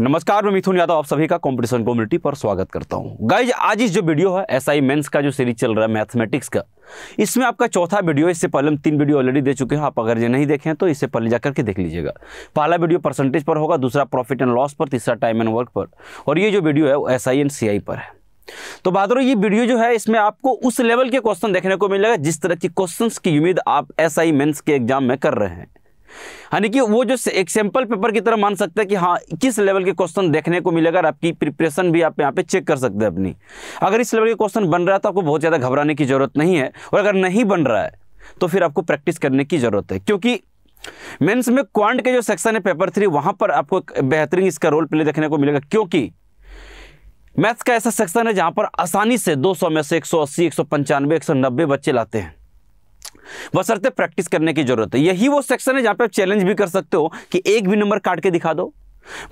नमस्कार मैं मिथुन यादव आप सभी का कंपटीशन कम्युनिटी पर स्वागत करता हूं गाइज आज इस जो वीडियो है एसआई मेन्स का जो सीरीज चल रहा है मैथमेटिक्स का इसमें आपका चौथा वीडियो इससे पहले हम तीन वीडियो ऑलरेडी दे चुके हैं आप अगर ये नहीं देखें तो इससे पहले जाकर के देख लीजिएगा पहला वीडियो परसेंटेज पर होगा दूसरा प्रॉफिट एंड लॉस पर तीसरा टाइम एंड वर्क पर और ये जो वीडियो है वो एस आई एंड सी आई पर है तो बहादुर ये वीडियो जो है इसमें आपको उस लेवल के क्वेश्चन देखने को मिलेगा जिस तरह की क्वेश्चंस की उम्मीद आप एसआई मेन्स के एग्जाम में कर रहे हैं यानी हाँ, कि वो जो एक सैंपल पेपर की तरह मान सकते हैं कि हाँ किस लेवल के क्वेश्चन देखने को मिलेगा और आपकी प्रिपरेशन भी आप यहाँ पे चेक कर सकते हैं अपनी अगर इस लेवल के क्वेश्चन बन रहा है तो आपको बहुत ज़्यादा घबराने की ज़रूरत नहीं है और अगर नहीं बन रहा है तो फिर आपको प्रैक्टिस करने की ज़रूरत है क्योंकि मेन्स में क्वांट के जो सेक्शन है पेपर थ्री वहाँ पर आपको बेहतरीन इसका रोल प्ले देखने को मिलेगा क्योंकि मैथ्स का ऐसा सेक्शन है जहाँ पर आसानी से 200 में से 180, 195, 190 बच्चे लाते हैं बसरते प्रैक्टिस करने की जरूरत है यही वो सेक्शन है जहाँ पे आप चैलेंज भी कर सकते हो कि एक भी नंबर काट के दिखा दो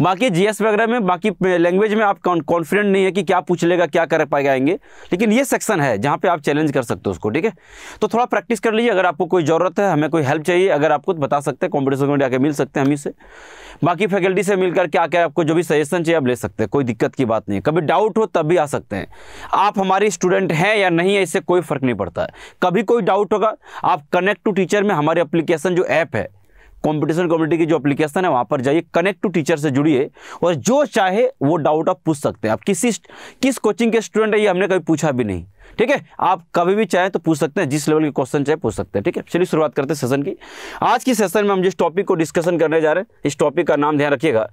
बाकी जीएस वगैरह में बाकी लैंग्वेज में आप कॉन्फिडेंट नहीं है कि क्या पूछ लेगा क्या कर पाएंगे लेकिन ये सेक्शन है जहाँ पे आप चैलेंज कर सकते हो उसको ठीक है तो थोड़ा प्रैक्टिस कर लीजिए अगर आपको कोई ज़रूरत है हमें कोई हेल्प चाहिए अगर आपको तो बता सकते हैं कॉम्पिटिशन में जाकर मिल सकते हैं हम इसे बाकी फैकल्टी से मिलकर क्या क्या आपको जो भी सजेशन चाहिए आप ले सकते हैं कोई दिक्कत की बात नहीं है कभी डाउट हो तब भी आ सकते हैं आप हमारे स्टूडेंट हैं या नहीं है इससे कोई फ़र्क नहीं पड़ता है कभी कोई डाउट होगा आप कनेक्ट टू टीचर में हमारे अप्लीकेशन जो ऐप है कंपटीशन कम्युनिटी की जो एप्लीकेशन है वहां पर जाइए कनेक्ट टू टीचर से जुड़िए और जो चाहे वो डाउट आप पूछ सकते हैं आप किसी किस कोचिंग के स्टूडेंट है ये हमने कभी पूछा भी नहीं ठीक है आप कभी भी चाहें तो पूछ सकते हैं जिस लेवल के क्वेश्चन चाहे पूछ सकते हैं ठीक है चलिए शुरुआत करते हैं सेशन की आज की सेशन में हम जिस टॉपिक को डिस्कशन करने जा रहे हैं इस टॉपिक का नाम ध्यान रखिएगा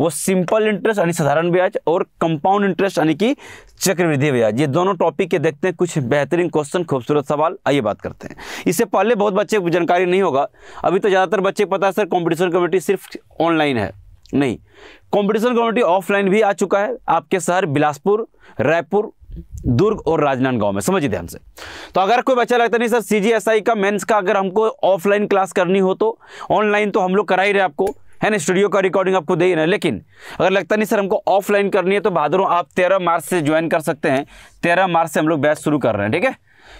वो सिंपल इंटरेस्ट यानी साधारण ब्याज और कंपाउंड इंटरेस्ट यानी कि चक्रवृद्धि ब्याज ये दोनों टॉपिक के देखते हैं कुछ बेहतरीन क्वेश्चन खूबसूरत सवाल आइए बात करते हैं इससे पहले बहुत बच्चे को जानकारी नहीं होगा अभी तो ज़्यादातर बच्चे पता है सर कॉम्पिटिशन कमेटी सिर्फ ऑनलाइन है नहीं कंपटीशन कमेटी ऑफलाइन भी आ चुका है आपके शहर बिलासपुर रायपुर दुर्ग और राजनांदगांव में समझिए ध्यान से तो अगर कोई बच्चा लगता नहीं सर सीजीएसआई का मेंस का अगर हमको ऑफलाइन क्लास करनी हो तो ऑनलाइन तो हम लोग करा ही रहे आपको है ना स्टूडियो का रिकॉर्डिंग आपको दे ही रहे लेकिन अगर लगता नहीं सर हमको ऑफलाइन करनी है तो बहादुरों आप तेरह मार्च से ज्वाइन कर सकते हैं तेरह मार्च से हम लोग बैच शुरू कर रहे हैं ठीक है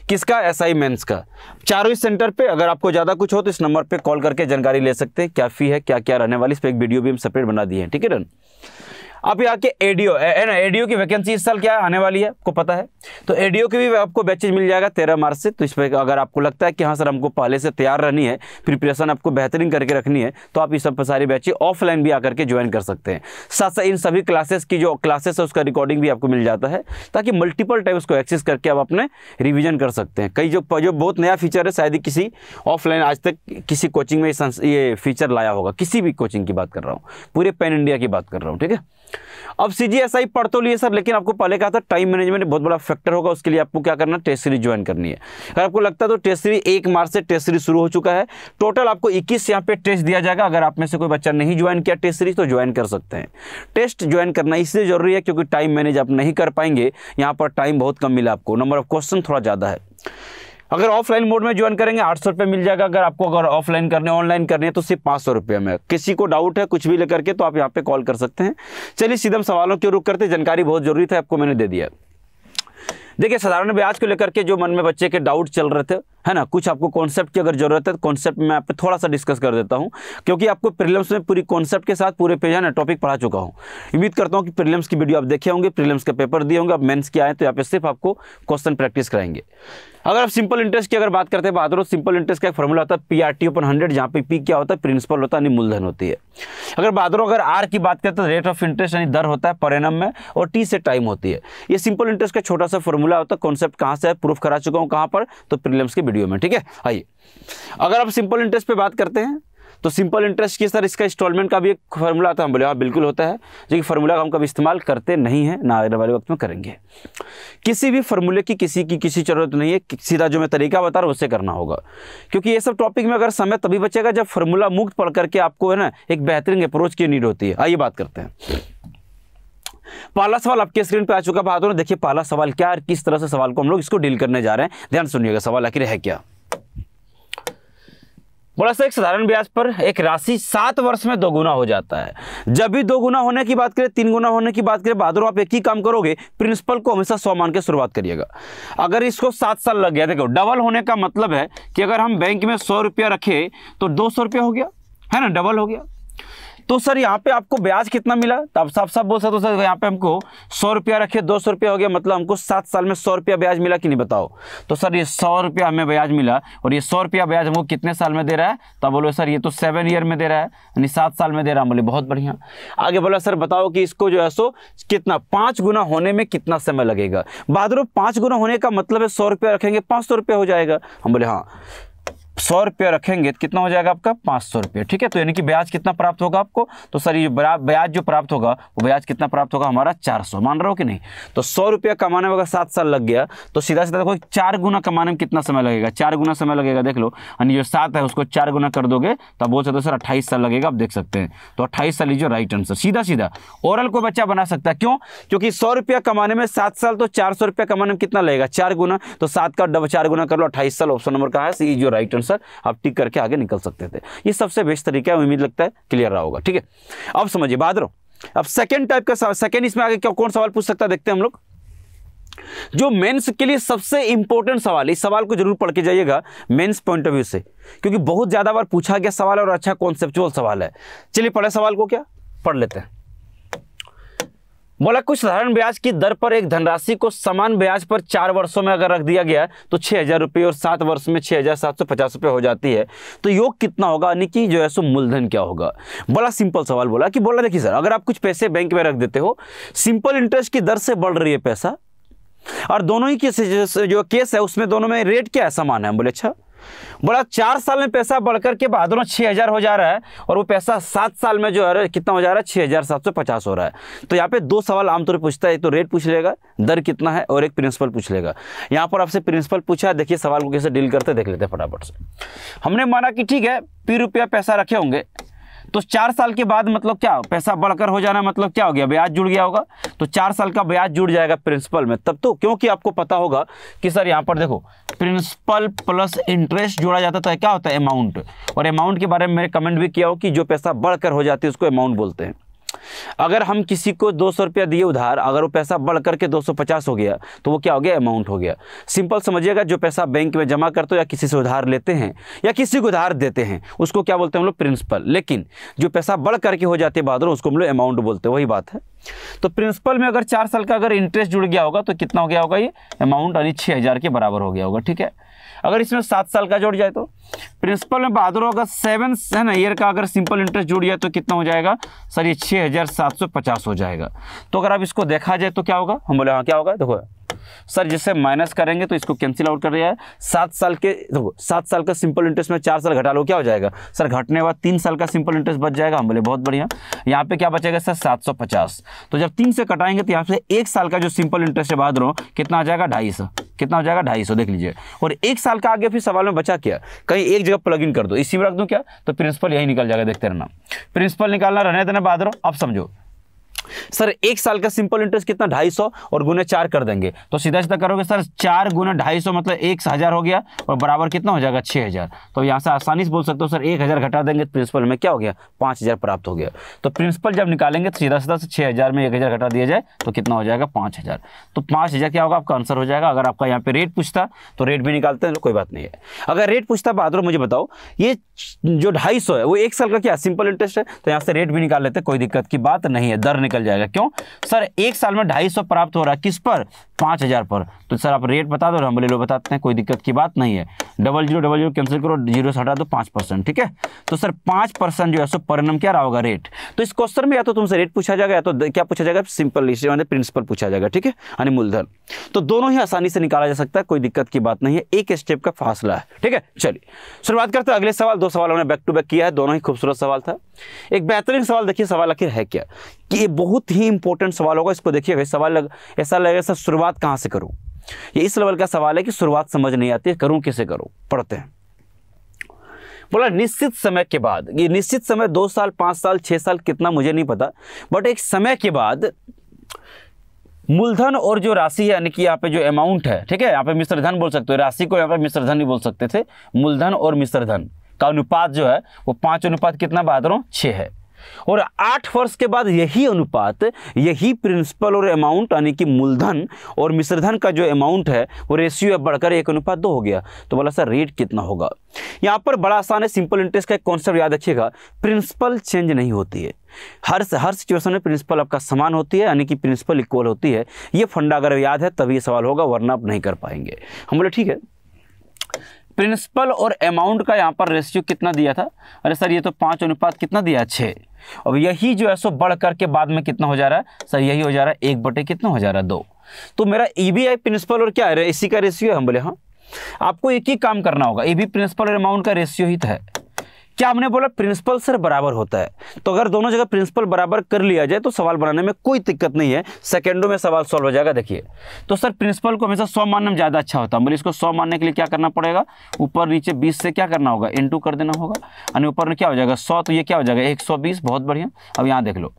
किसका एस आई मेन्स का चारों इस सेंटर पे अगर आपको ज़्यादा कुछ हो तो इस नंबर पे कॉल करके जानकारी ले सकते हैं क्या फ़ी है क्या क्या रहने वाली इस पर एक वीडियो भी हम सेपरेट बना दिए हैं ठीक है ना आप यहाँ के एडीओ है ना एडीओ की वैकेंसी इस साल क्या आने वाली है आपको पता है तो एडीओ की भी आपको बैचेज मिल जाएगा तेरह मार्च से तो इस पर अगर आपको लगता है कि हाँ सर हमको पहले से तैयार रहनी है प्रिपरेशन आपको बेहतरीन करके रखनी है तो आप ये सब सारी बैचेज ऑफलाइन भी आकर के ज्वाइन कर सकते हैं साथ साथ इन सभी क्लासेस की जो क्लासेस है उसका रिकॉर्डिंग भी आपको मिल जाता है ताकि मल्टीपल टाइम उसको एक्सेस करके आप अपने रिविजन कर सकते हैं कई जो जो बहुत नया फीचर है शायद ही किसी ऑफलाइन आज तक किसी कोचिंग में ये फीचर लाया होगा किसी भी कोचिंग की बात कर रहा हूँ पूरे पैन इंडिया की बात कर रहा हूँ ठीक है अब सीजीएसआई पढ़ तो लिए सर लेकिन आपको पहले कहा था टाइम मैनेजमेंट बहुत बड़ा फैक्टर होगा उसके लिए आपको क्या करना टेस्ट सीरीज ज्वाइन करनी है अगर आपको लगता है तो टेस्ट सीरीज एक मार्च से टेस्ट सीरीज शुरू हो चुका है टोटल आपको 21 यहाँ पे टेस्ट दिया जाएगा अगर आप में से कोई बच्चा नहीं ज्वाइन किया टेस्ट सीरीज तो ज्वाइन कर सकते हैं टेस्ट ज्वाइन करना इसलिए जरूरी है क्योंकि टाइम मैनेज आप नहीं कर पाएंगे यहाँ पर टाइम बहुत कम मिला आपको नंबर ऑफ क्वेश्चन थोड़ा ज़्यादा है अगर ऑफलाइन मोड में ज्वाइन करेंगे आठ सौ मिल जाएगा अगर आपको अगर ऑफलाइन करने ऑनलाइन करने है तो सिर्फ पाँच सौ में किसी को डाउट है कुछ भी लेकर के तो आप यहाँ पे कॉल कर सकते हैं चलिए सीधम सवालों की रुक करते जानकारी बहुत जरूरी था आपको मैंने दे दिया देखिए साधारण ब्याज को लेकर के जो मन में बच्चे के डाउट चल रहे थे है ना कुछ आपको कॉन्सेप्ट की अगर जरूरत है तो कॉन्सेप्ट में आप थोड़ा सा डिस्कस कर देता हूँ क्योंकि आपको प्रिलियम्स में पूरी कॉन्सेप्ट के साथ पूरे पेज है ना टॉपिक पढ़ा चुका हूँ उम्मीद करता हूँ कि प्रिलियम्स की वीडियो आप देखे होंगे प्रिलियम्स के पेपर दिए होंगे आप मेन्स के आए तो यहाँ पे सिर्फ आपको क्वेश्चन प्रैक्टिस कराएंगे अगर आप सिंपल इंटरेस्ट की अगर बात करते हैं बहादुर सिंपल इंटरेस्ट का एक फॉर्मूला होता है P R T upon hundred जहाँ पे पी क्या होता है प्रिंसिपल होता है मूलधन होती है अगर बहादुर अगर आर की बात करते हैं रेट ऑफ इंटरेस्ट यानी दर होता है परिणाम में और टी से टाइम होती है ये सिंपल इंटरेस्ट का छोटा सा फॉर्मूला होता है कॉन्सेप्ट कहाँ से है प्रूफ करा चुका हूँ कहाँ पर तो प्रिलियम्स की वीडियो में ठीक है आइए अगर आप सिंपल इंटरेस्ट पे बात करते हैं तो सिंपल इंटरेस्ट की सर इसका इंस्टॉलमेंट का भी एक फार्मूला आता है हम बोले हाँ बिल्कुल होता है जो कि फार्मूला हम कभी इस्तेमाल करते नहीं है ना आने वाले वक्त में करेंगे किसी भी फार्मूले की किसी की किसी जरूरत नहीं है सीधा जो मैं तरीका बता रहा हूँ उससे करना होगा क्योंकि ये सब टॉपिक में अगर समय तभी बचेगा जब फार्मूला मुक्त पढ़ करके आपको है ना एक बेहतरीन अप्रोच की नीड होती है आइए बात करते हैं पहला सवाल आपके स्क्रीन पर आ चुका बहादुर देखिए पहला सवाल क्या है किस तरह से सवाल को हम लोग इसको डील करने जा रहे हैं ध्यान सुनिएगा सवाल आखिर है क्या बड़ा सा एक साधारण ब्याज पर एक राशि सात वर्ष में दोगुना हो जाता है जब भी दोगुना होने की बात करें तीन गुना होने की बात करें बहादुर आप एक ही काम करोगे प्रिंसिपल को हमेशा सौ मान के शुरुआत करिएगा अगर इसको सात साल लग गया देखो डबल होने का मतलब है कि अगर हम बैंक में सौ रुपया रखे तो दो सौ रुपया हो गया है ना डबल हो गया तो सर यहाँ पे आपको ब्याज कितना मिला तो आप साफ साफ बोल सकते हो सर यहाँ पे हमको सौ रुपया रखे दो सौ रुपया हो गया मतलब हमको सात साल में सौ रुपया ब्याज मिला कि नहीं बताओ तो सर ये सौ रुपया हमें ब्याज मिला और ये सौ रुपया ब्याज हमको कितने साल में दे रहा है तो बोलो सर ये तो सेवन ईयर में दे रहा है यानी सात साल में दे रहा है बोले बहुत बढ़िया आगे बोला सर बताओ कि इसको जो है सो कितना पाँच गुना होने में कितना समय लगेगा बहादुर पाँच गुना होने का मतलब है सौ रुपया रखेंगे पाँच सौ रुपया हो जाएगा हम बोले हाँ सौ रुपया रखेंगे तो कितना हो जाएगा आपका पाँच सौ रुपये ठीक है तो यानी कि ब्याज कितना प्राप्त होगा आपको तो सर ये ब्याज जो प्राप्त होगा वो ब्याज कितना प्राप्त होगा हमारा चार सौ मान रहे हो कि नहीं तो सौ रुपया कमाने में अगर सात साल लग गया तो सीधा सीधा देखो चार गुना कमाने में कितना समय लगेगा चार गुना समय लगेगा देख लो यानी जो सात है उसको चार गुना कर दोगे तो बोल सकते हो सर अट्ठाईस साल लगेगा आप देख सकते हैं तो अट्ठाईस साल लीजिए राइट आंसर सीधा सीधा ओरल को बच्चा बना सकता है क्यों क्योंकि सौ रुपया कमाने में सात साल तो चार सौ रुपया कमाने में कितना लगेगा चार गुना तो सात का डबल चार गुना कर लो अट्ठाईस साल ऑप्शन नंबर का है सी जो राइट आंसर आंसर आप टिक करके आगे निकल सकते थे ये सबसे बेस्ट तरीका है उम्मीद लगता है क्लियर रहा होगा ठीक है अब समझिए बाद रहो अब सेकेंड टाइप का सेकेंड इसमें आगे क्या कौन सवाल पूछ सकता है देखते हैं हम लोग जो मेंस के लिए सबसे इंपॉर्टेंट सवाल इस सवाल को जरूर पढ़ के जाइएगा मेंस पॉइंट ऑफ व्यू से क्योंकि बहुत ज़्यादा बार पूछा गया सवाल और अच्छा कॉन्सेप्चुअल सवाल है चलिए पढ़े सवाल को क्या पढ़ लेते हैं बोला कुछ साधारण ब्याज की दर पर एक धनराशि को समान ब्याज पर चार वर्षों में अगर रख दिया गया तो छः हज़ार रुपये और सात वर्ष में छः हज़ार सात सौ पचास रुपये हो जाती है तो योग कितना होगा यानी कि जो है सो मूलधन क्या होगा बड़ा सिंपल सवाल बोला कि बोला देखिए सर अगर आप कुछ पैसे बैंक में रख देते हो सिंपल इंटरेस्ट की दर से बढ़ रही है पैसा और दोनों ही केस जो केस है उसमें दोनों में रेट क्या है समान है बोले अच्छा बड़ा चार साल में पैसा बढ़कर के बहादुर छः हज़ार हो जा रहा है और वो पैसा सात साल में जो है कितना हो जा रहा है छः हज़ार सात सौ पचास हो रहा है तो यहाँ पे दो सवाल आमतौर पर पूछता है एक तो रेट पूछ लेगा दर कितना है और एक प्रिंसिपल पूछ लेगा यहाँ पर आपसे प्रिंसिपल पूछा देखिए सवाल को कैसे डील करते देख लेते हैं फटाफट से हमने माना कि ठीक है पी रुपया पैसा रखे होंगे तो चार साल के बाद मतलब क्या पैसा बढ़कर हो जाना मतलब क्या हो गया ब्याज जुड़ गया होगा तो चार साल का ब्याज जुड़ जाएगा प्रिंसिपल में तब तो क्योंकि आपको पता होगा कि सर यहाँ पर देखो प्रिंसिपल प्लस इंटरेस्ट जोड़ा जाता था क्या होता है अमाउंट और अमाउंट के बारे में मैंने कमेंट भी किया हो कि जो पैसा बढ़कर हो जाती है उसको अमाउंट बोलते हैं अगर हम किसी को दो सौ रुपया दिए उधार अगर वो पैसा बढ़ करके दो सौ पचास हो गया तो वो क्या हो गया अमाउंट हो गया सिंपल समझिएगा जो पैसा बैंक में जमा करते हो या किसी से उधार लेते हैं या किसी को उधार देते हैं उसको क्या बोलते हैं हम लोग प्रिंसिपल लेकिन जो पैसा बढ़ करके हो जाते बहादुर उसको हम लोग अमाउंट बोलते हैं वही बात है तो प्रिंसिपल में अगर चार साल का अगर इंटरेस्ट जुड़ गया होगा तो कितना हो गया होगा ये अमाउंट यानी छः हज़ार के बराबर हो गया होगा ठीक है अगर इसमें सात साल का जुड़ जाए तो प्रिंसिपल में बहादुर होगा सेवन है ना ईयर का अगर सिंपल इंटरेस्ट जुड़ जाए तो कितना हो जाएगा सर ये छः हज़ार सात सौ पचास हो जाएगा तो अगर आप इसको देखा जाए तो क्या होगा हम बोले हाँ क्या होगा देखो सर जिससे माइनस करेंगे तो इसको कैंसिल आउट कर रहा है सात साल के देखो सात साल का सिंपल इंटरेस्ट में चार साल घटा लो क्या हो जाएगा सर घटने के बाद तीन साल का सिंपल इंटरेस्ट बच जाएगा हम बोले बहुत बढ़िया यहाँ पे क्या बचेगा सर सात सौ पचास तो जब तीन से कटाएंगे तो यहाँ से एक साल का जो सिंपल इंटरेस्ट है बाद कितना आ जाएगा ढाई सौ कितना हो जाएगा ढाई सौ देख लीजिए और एक साल का आगे फिर सवाल में बचा क्या कहीं एक जगह प्लग इन कर दो इसी में रख दो क्या तो प्रिंसिपल यही निकल जाएगा देखते रहना प्रिंसिपल निकालना रहने देना बाद अब समझो सर एक साल का सिंपल इंटरेस्ट कितना ढाई सौ और गुने चार कर देंगे तो सीधा सीधा करोगे सर चार गुना ढाई सौ मतलब एक हज़ार हो गया और बराबर कितना हो जाएगा छह हज़ार तो यहां से आसानी से बोल सकते हो सर एक हज़ार घटा देंगे प्रिंसिपल तो में क्या हो गया पांच हज़ार प्राप्त हो गया तो प्रिंसिपल जब निकालेंगे तो सीधा सीधा छह हज़ार में एक हज़ार घटा दिया जाए तो कितना हो जाएगा पांच हज़ार तो पांच हज़ार क्या होगा आपका आंसर हो जाएगा अगर आपका यहाँ पे रेट पूछता तो रेट भी निकालते हैं कोई बात नहीं है अगर रेट पूछता बाद मुझे बताओ ये जो ढाई है वो एक साल का क्या सिंपल इंटरेस्ट है तो यहाँ से रेट भी निकाल लेते कोई दिक्कत की बात नहीं है दर निकाल निकल जाएगा क्यों सर एक साल में ढाई सौ प्राप्त हो रहा है किस पर पांच हज़ार पर तो सर आप रेट बता दो हम ले लो बताते हैं कोई दिक्कत की बात नहीं है double zero double zero cancel करो जीरो से हटा दो पांच परसेंट ठीक है तो सर पांच परसेंट जो है सो परिणाम क्या रहा होगा रेट तो इस क्वेश्चन में या तो तुमसे रेट पूछा जाएगा या तो क्या पूछा जाएगा सिंपल इसे मतलब प्रिंसिपल पूछा जाएगा ठीक है यानी मूलधन तो दोनों ही आसानी से निकाला जा सकता है कोई दिक्कत की बात नहीं है एक स्टेप का फासला है ठीक है चलिए शुरुआत करते हैं अगले सवाल दो सवाल हमने बैक टू बैक किया है दोनों ही खूबसूरत सवाल था एक बेहतरीन सवाल देखिए सवाल आखिर है क्या कि ये बहुत ही इंपॉर्टेंट सवाल होगा इसको देखिए भाई सवाल लग ऐसा लगेगा सर शुरुआत कहाँ से करूँ ये इस लेवल का सवाल है कि शुरुआत समझ नहीं आती करूँ कैसे करूँ पढ़ते हैं बोला निश्चित समय के बाद ये निश्चित समय दो साल पाँच साल छः साल कितना मुझे नहीं पता बट एक समय के बाद मूलधन और जो राशि है यानी कि यहाँ पे जो अमाउंट है ठीक है यहाँ पे मिश्रधन बोल सकते हो राशि को यहाँ पे मिश्रधन ही बोल सकते थे मूलधन और मिश्रधन का अनुपात जो है वो पाँच अनुपात कितना बहादुरों छः है और आठ वर्ष के बाद यही अनुपात यही प्रिंसिपल और अमाउंट यानी कि मूलधन और मिश्रधन का जो अमाउंट है वो रेशियो अब बढ़कर एक अनुपात दो हो गया तो बोला सर रेट कितना होगा यहाँ पर बड़ा आसान है सिंपल इंटरेस्ट का एक कॉन्सेप्ट याद रखिएगा प्रिंसिपल चेंज नहीं होती है हर हर सिचुएशन में प्रिंसिपल आपका समान होती है यानी कि प्रिंसिपल इक्वल होती है ये फंडा अगर याद है तभी सवाल होगा वरना आप नहीं कर पाएंगे हम बोले ठीक है प्रिंसिपल और अमाउंट का यहाँ पर रेशियो कितना दिया था अरे सर ये तो पाँच अनुपात कितना दिया छः अब यही जो है सो बढ़ करके बाद में कितना हो जा रहा है सर यही हो जा रहा है एक बटे कितना हो जा रहा है दो तो मेरा ई बी आई प्रिंसिपल और क्या है इसी का रेशियो है हम बोले हाँ आपको एक ही काम करना होगा ए बी प्रिंसिपल और अमाउंट का रेशियो ही तो है क्या हमने बोला प्रिंसिपल सर बराबर होता है तो अगर दोनों जगह प्रिंसिपल बराबर कर लिया जाए तो सवाल बनाने में कोई दिक्कत नहीं है सेकेंडों में सवाल सॉल्व हो जाएगा देखिए तो सर प्रिंसिपल को हमेशा सौ मानना ज़्यादा अच्छा होता है बोले इसको सौ मानने के लिए क्या करना पड़ेगा ऊपर नीचे बीस से क्या करना होगा इंटू कर देना होगा यानी ऊपर में क्या हो जाएगा सौ तो ये क्या हो जाएगा एक बहुत बढ़िया अब यहाँ देख लो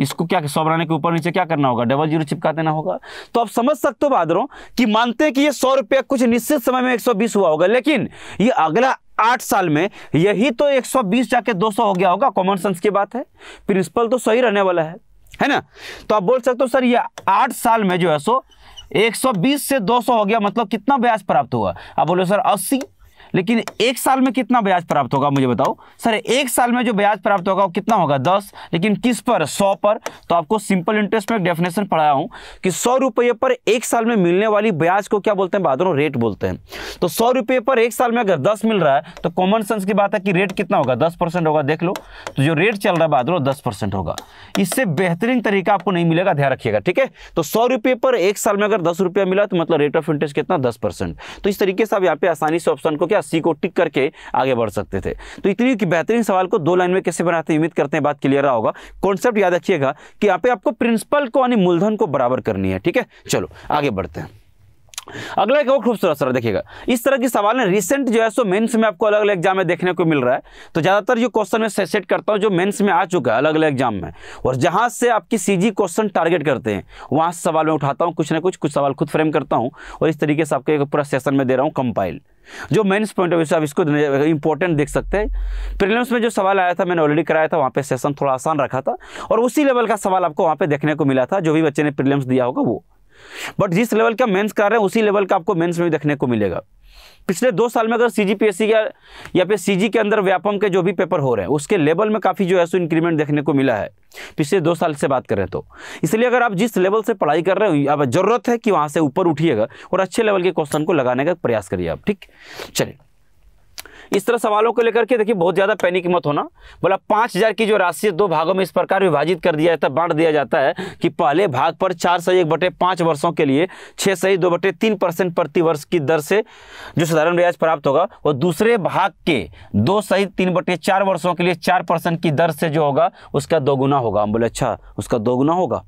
इसको क्या सौ बनाने के ऊपर नीचे क्या करना होगा डबल जीरो चिपका देना होगा तो आप समझ सकते हो बादरों कि मानते हैं कि ये सौ रुपया कुछ निश्चित समय में एक सौ बीस हुआ होगा लेकिन ये अगला आठ साल में यही तो 120 जाके 200 हो गया होगा कॉमन सेंस की बात है प्रिंसिपल तो सही रहने वाला है है ना तो आप बोल सकते हो सर ये आठ साल में जो है सो 120 से 200 हो गया मतलब कितना ब्याज प्राप्त हुआ आप बोलो सर अस्सी लेकिन एक साल में कितना ब्याज प्राप्त होगा मुझे बताओ सर एक साल में जो ब्याज प्राप्त होगा वो कितना होगा दस लेकिन किस पर सौ पर तो आपको सिंपल इंटरेस्ट में एक डेफिनेशन पढ़ाया हूं कि सौ रुपये पर एक साल में मिलने वाली ब्याज को क्या बोलते हैं बाद रेट बोलते हैं तो सौ रुपये पर एक साल में अगर दस मिल रहा है तो कॉमन सेंस की बात है कि रेट कितना होगा दस परसेंट होगा देख लो तो जो रेट चल रहा है बाद दस परसेंट होगा इससे बेहतरीन तरीका आपको नहीं मिलेगा ध्यान रखिएगा ठीक है तो सौ रुपये पर एक साल में अगर दस रुपया मिला तो मतलब रेट ऑफ इंटरेस्ट कितना दस परसेंट तो इस तरीके से आप यहाँ पे आसानी से ऑप्शन को क्या सी को टिक करके आगे बढ़ सकते थे तो इतनी कि बेहतरीन सवाल को दो लाइन में कैसे बनाते हैं उम्मीद करते हैं बात क्लियर रहा होगा कॉन्सेप्ट याद रखिएगा कि यहाँ पे आपको प्रिंसिपल को यानी मूलधन को बराबर करनी है ठीक है चलो आगे बढ़ते हैं अगला एक और खूबसूरत सर देखिएगा इस तरह के सवाल है रिसेंट जो है सो मेंस में आपको अलग अलग एग्जाम में देखने को मिल रहा है तो ज़्यादातर जो क्वेश्चन में से, सेट करता हूं जो मेंस में आ चुका है अलग अलग एग्जाम में और जहां से आपकी सीजी क्वेश्चन टारगेट करते हैं वहां से सवाल में उठाता हूं कुछ ना कुछ कुछ सवाल खुद फ्रेम करता हूं और इस तरीके से आपके पूरा सेशन में दे रहा हूं कंपाइल जो मेन्स पॉइंट ऑफ व्यू से आप इसको इंपॉर्टेंट देख सकते हैं प्रीलिम्स में जो सवाल आया था मैंने ऑलरेडी कराया था वहां पे सेशन थोड़ा आसान रखा था और उसी लेवल का सवाल आपको वहां पे देखने को मिला था जो भी बच्चे ने प्रीलिम्स दिया होगा वो बट जिस लेवल का मेंस कर रहे हैं उसी लेवल का आपको मेंस में भी देखने को मिलेगा पिछले दो साल में अगर सी जी या या फिर सी के अंदर व्यापम के जो भी पेपर हो रहे हैं उसके लेवल में काफ़ी जो है सो इंक्रीमेंट देखने को मिला है पिछले दो साल से बात करें तो इसलिए अगर आप जिस लेवल से पढ़ाई कर रहे हो अब ज़रूरत है कि वहाँ से ऊपर उठिएगा और अच्छे लेवल के क्वेश्चन को लगाने का प्रयास करिए आप ठीक चलिए इस तरह सवालों को लेकर के देखिए बहुत ज़्यादा पैनिक मत होना बोला पांच हज़ार की जो राशि दो भागों में इस प्रकार विभाजित कर दिया जाता है बांट दिया जाता है कि पहले भाग पर चार सही एक बटे पांच वर्षों के लिए छह सही दो बटे तीन परसेंट प्रति वर्ष की दर से जो साधारण ब्याज प्राप्त होगा वो दूसरे भाग के दो सही तीन बटे चार वर्षों के लिए चार परसेंट की दर से जो होगा उसका दोगुना होगा हम बोले अच्छा उसका दोगुना होगा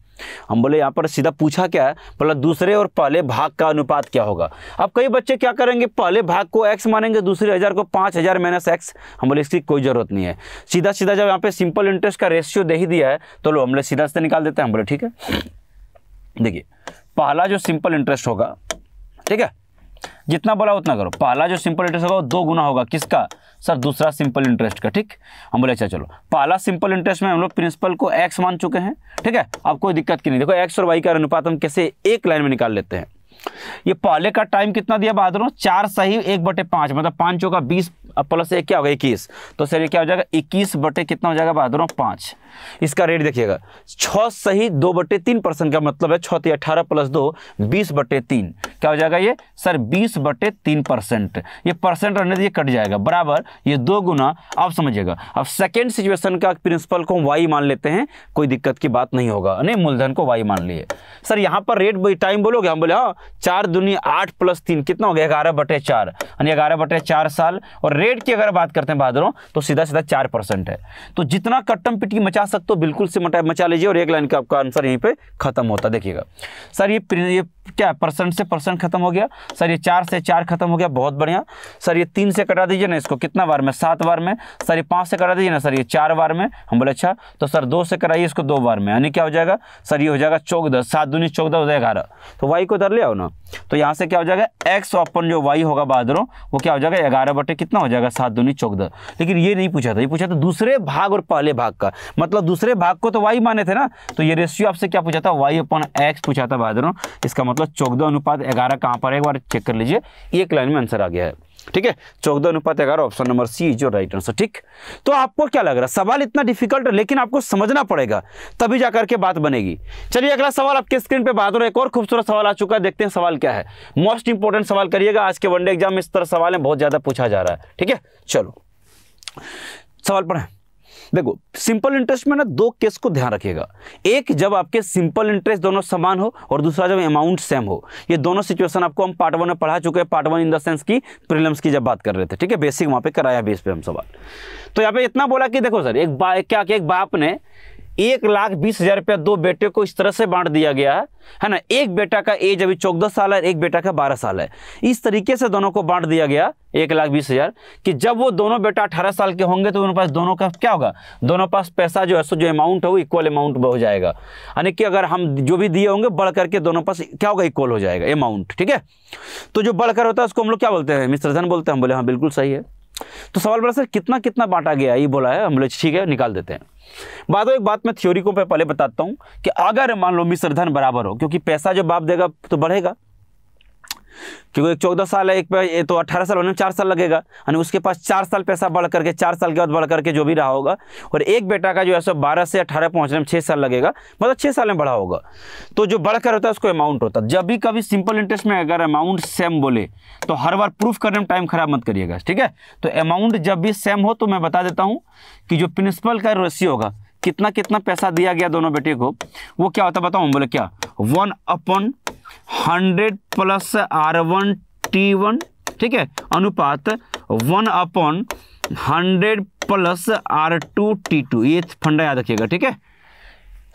हम बोले यहाँ पर सीधा पूछा क्या है बोला दूसरे और पहले भाग का अनुपात क्या होगा अब कई बच्चे क्या करेंगे पहले भाग को एक्स मानेंगे दूसरे हज़ार को पाँच हज़ार माइनस एक्स हम बोले इसकी कोई ज़रूरत नहीं है सीधा सीधा जब यहाँ पे सिंपल इंटरेस्ट का रेशियो दे ही दिया है तो लो लोग सीधा सीधा निकाल देते हैं हम बोले ठीक है देखिए पहला जो सिंपल इंटरेस्ट होगा ठीक है जितना बोला उतना करो पहला जो सिंपल इंटरेस्ट होगा वो दो गुना होगा किसका सर दूसरा सिंपल इंटरेस्ट का ठीक हम बोले अच्छा चलो पहला सिंपल इंटरेस्ट में हम लोग प्रिंसिपल को एक्स मान चुके हैं ठीक है अब कोई दिक्कत की नहीं देखो एक्स और वाई का अनुपात हम कैसे एक लाइन में निकाल लेते हैं ये पहले का टाइम कितना दिया बहादुर चार सही एक बटे पांच मतलब पाँच चौका बीस अब प्लस एक क्या होगा इक्कीस तो सर ये क्या हो जाएगा इक्कीस बटे कितना हो जाएगा बहादुरों पाँच इसका रेट देखिएगा छः सही दो बटे तीन परसेंट का मतलब है छः अठारह प्लस दो बीस बटे तीन क्या हो जाएगा ये सर बीस बटे तीन परसेंट ये परसेंट रहने ये कट जाएगा बराबर ये दो गुना आप समझिएगा अब सेकेंड सिचुएशन का प्रिंसिपल को वाई मान लेते हैं कोई दिक्कत की बात नहीं होगा नहीं मूलधन को वाई मान लिए सर यहाँ पर रेट टाइम बोलोगे हम बोले हाँ चार दुनिया आठ प्लस तीन कितना हो गया ग्यारह बटे चार यानी ग्यारह बटे चार साल और रेट की अगर बात करते हैं बहादुरों तो सीधा सीधा चार परसेंट है तो जितना कट्टम पिटी मचा सकते हो बिल्कुल से मटा मचा लीजिए और एक लाइन का आपका आंसर यहीं पे खत्म होता देखिएगा सर ये ये क्या परसेंट से परसेंट खत्म हो गया सर ये चार से चार खत्म हो गया बहुत बढ़िया सर ये तीन से कटा दीजिए ना इसको कितना बार में सात बार में सर ये पाँच से कटा दीजिए ना सर ये चार बार में हम बोले अच्छा तो सर दो से कराइए इसको दो बार में यानी क्या हो जाएगा सर ये हो जाएगा चौदह सात दूनी चौदह हो जाएगा ग्यारह तो वाई को उधर ले आओ ना तो यहाँ से क्या हो जाएगा एक्स अपन जो वाई होगा बहादुरों वो क्या हो जाएगा ग्यारह बटे कितना हो जाएगा सात दूनी चौदह लेकिन ये नहीं पूछा था ये पूछा था दूसरे भाग और पहले भाग का मतलब दूसरे भाग को तो वाई माने थे ना तो ये रेशियो आपसे क्या पूछा था वाई अपन एक्स पूछा था भाई इसका मतलब चौदह अनुपात ग्यारह कहाँ पर है एक बार चेक कर लीजिए एक लाइन में आंसर आ गया है ठीक है चौदह अनुपात ग्यारह ऑप्शन नंबर सी जो राइट आंसर ठीक तो आपको क्या लग रहा है सवाल इतना डिफिकल्ट है लेकिन आपको समझना पड़ेगा तभी जाकर के बात बनेगी चलिए अगला सवाल आपके स्क्रीन पे बात हो रहा है एक और खूबसूरत सवाल आ चुका है देखते हैं सवाल क्या है मोस्ट इंपोर्टेंट सवाल करिएगा आज के वनडे एग्जाम में इस तरह सवाल है बहुत ज़्यादा पूछा जा रहा है ठीक है चलो सवाल पढ़ा देखो सिंपल इंटरेस्ट में ना दो केस को ध्यान रखिएगा एक जब आपके सिंपल इंटरेस्ट दोनों समान हो और दूसरा जब अमाउंट सेम हो ये दोनों सिचुएशन आपको हम पार्ट वन में पढ़ा चुके हैं part one in the sense की प्रिलम्स की जब बात कर रहे थे ठीक है बेसिक वहां पे कराया बेस पे हम सवाल तो यहाँ पे इतना बोला कि देखो सर एक बा, क्या कि एक बाप ने एक लाख बीस हजार रुपया दो बेटे को इस तरह से बांट दिया गया है है ना एक बेटा का एज अभी चौदह साल है एक बेटा का बारह साल है इस तरीके से दोनों को बांट दिया गया एक लाख बीस हजार कि जब वो दोनों बेटा अठारह साल के होंगे तो उनके पास दोनों का क्या होगा दोनों पास पैसा जो है सो जो अमाउंट है वो इक्वल अमाउंट हो जाएगा यानी कि अगर हम जो भी दिए होंगे बढ़ करके दोनों पास क्या होगा इक्वल हो जाएगा अमाउंट ठीक है तो जो बढ़कर होता है उसको हम लोग क्या बोलते हैं धन बोलते हैं हम बोले हाँ बिल्कुल सही है तो सवाल बड़ा सर कितना कितना बांटा गया ये बोला है हम लोग ठीक है निकाल देते हैं बात एक बात मैं थ्योरी को पहले बताता हूं कि अगर मान लो धन बराबर हो क्योंकि पैसा जब बाप देगा तो बढ़ेगा क्योंकि चौदह साल है एक पे ये तो अट्ठारह साल होने में चार साल लगेगा यानी उसके पास चार साल पैसा बढ़ करके चार साल के बाद बढ़ करके जो भी रहा होगा और एक बेटा का जो है सो बारह से अठारह पहुंचने में छः साल लगेगा मतलब छः साल में बढ़ा होगा तो जो बढ़कर होता है उसको अमाउंट होता है जब भी कभी सिंपल इंटरेस्ट में अगर अमाउंट सेम बोले तो हर बार प्रूफ करने में टाइम खराब मत करिएगा ठीक है तो अमाउंट जब भी सेम हो तो मैं बता देता हूँ कि जो प्रिंसिपल का रेशियो होगा कितना कितना पैसा दिया गया दोनों बेटे को वो क्या होता बताऊँ बोले क्या one upon hundred plus R one T one ठीक है अनुपात one upon hundred plus R two T two ये फंडा याद रखिएगा ठीक है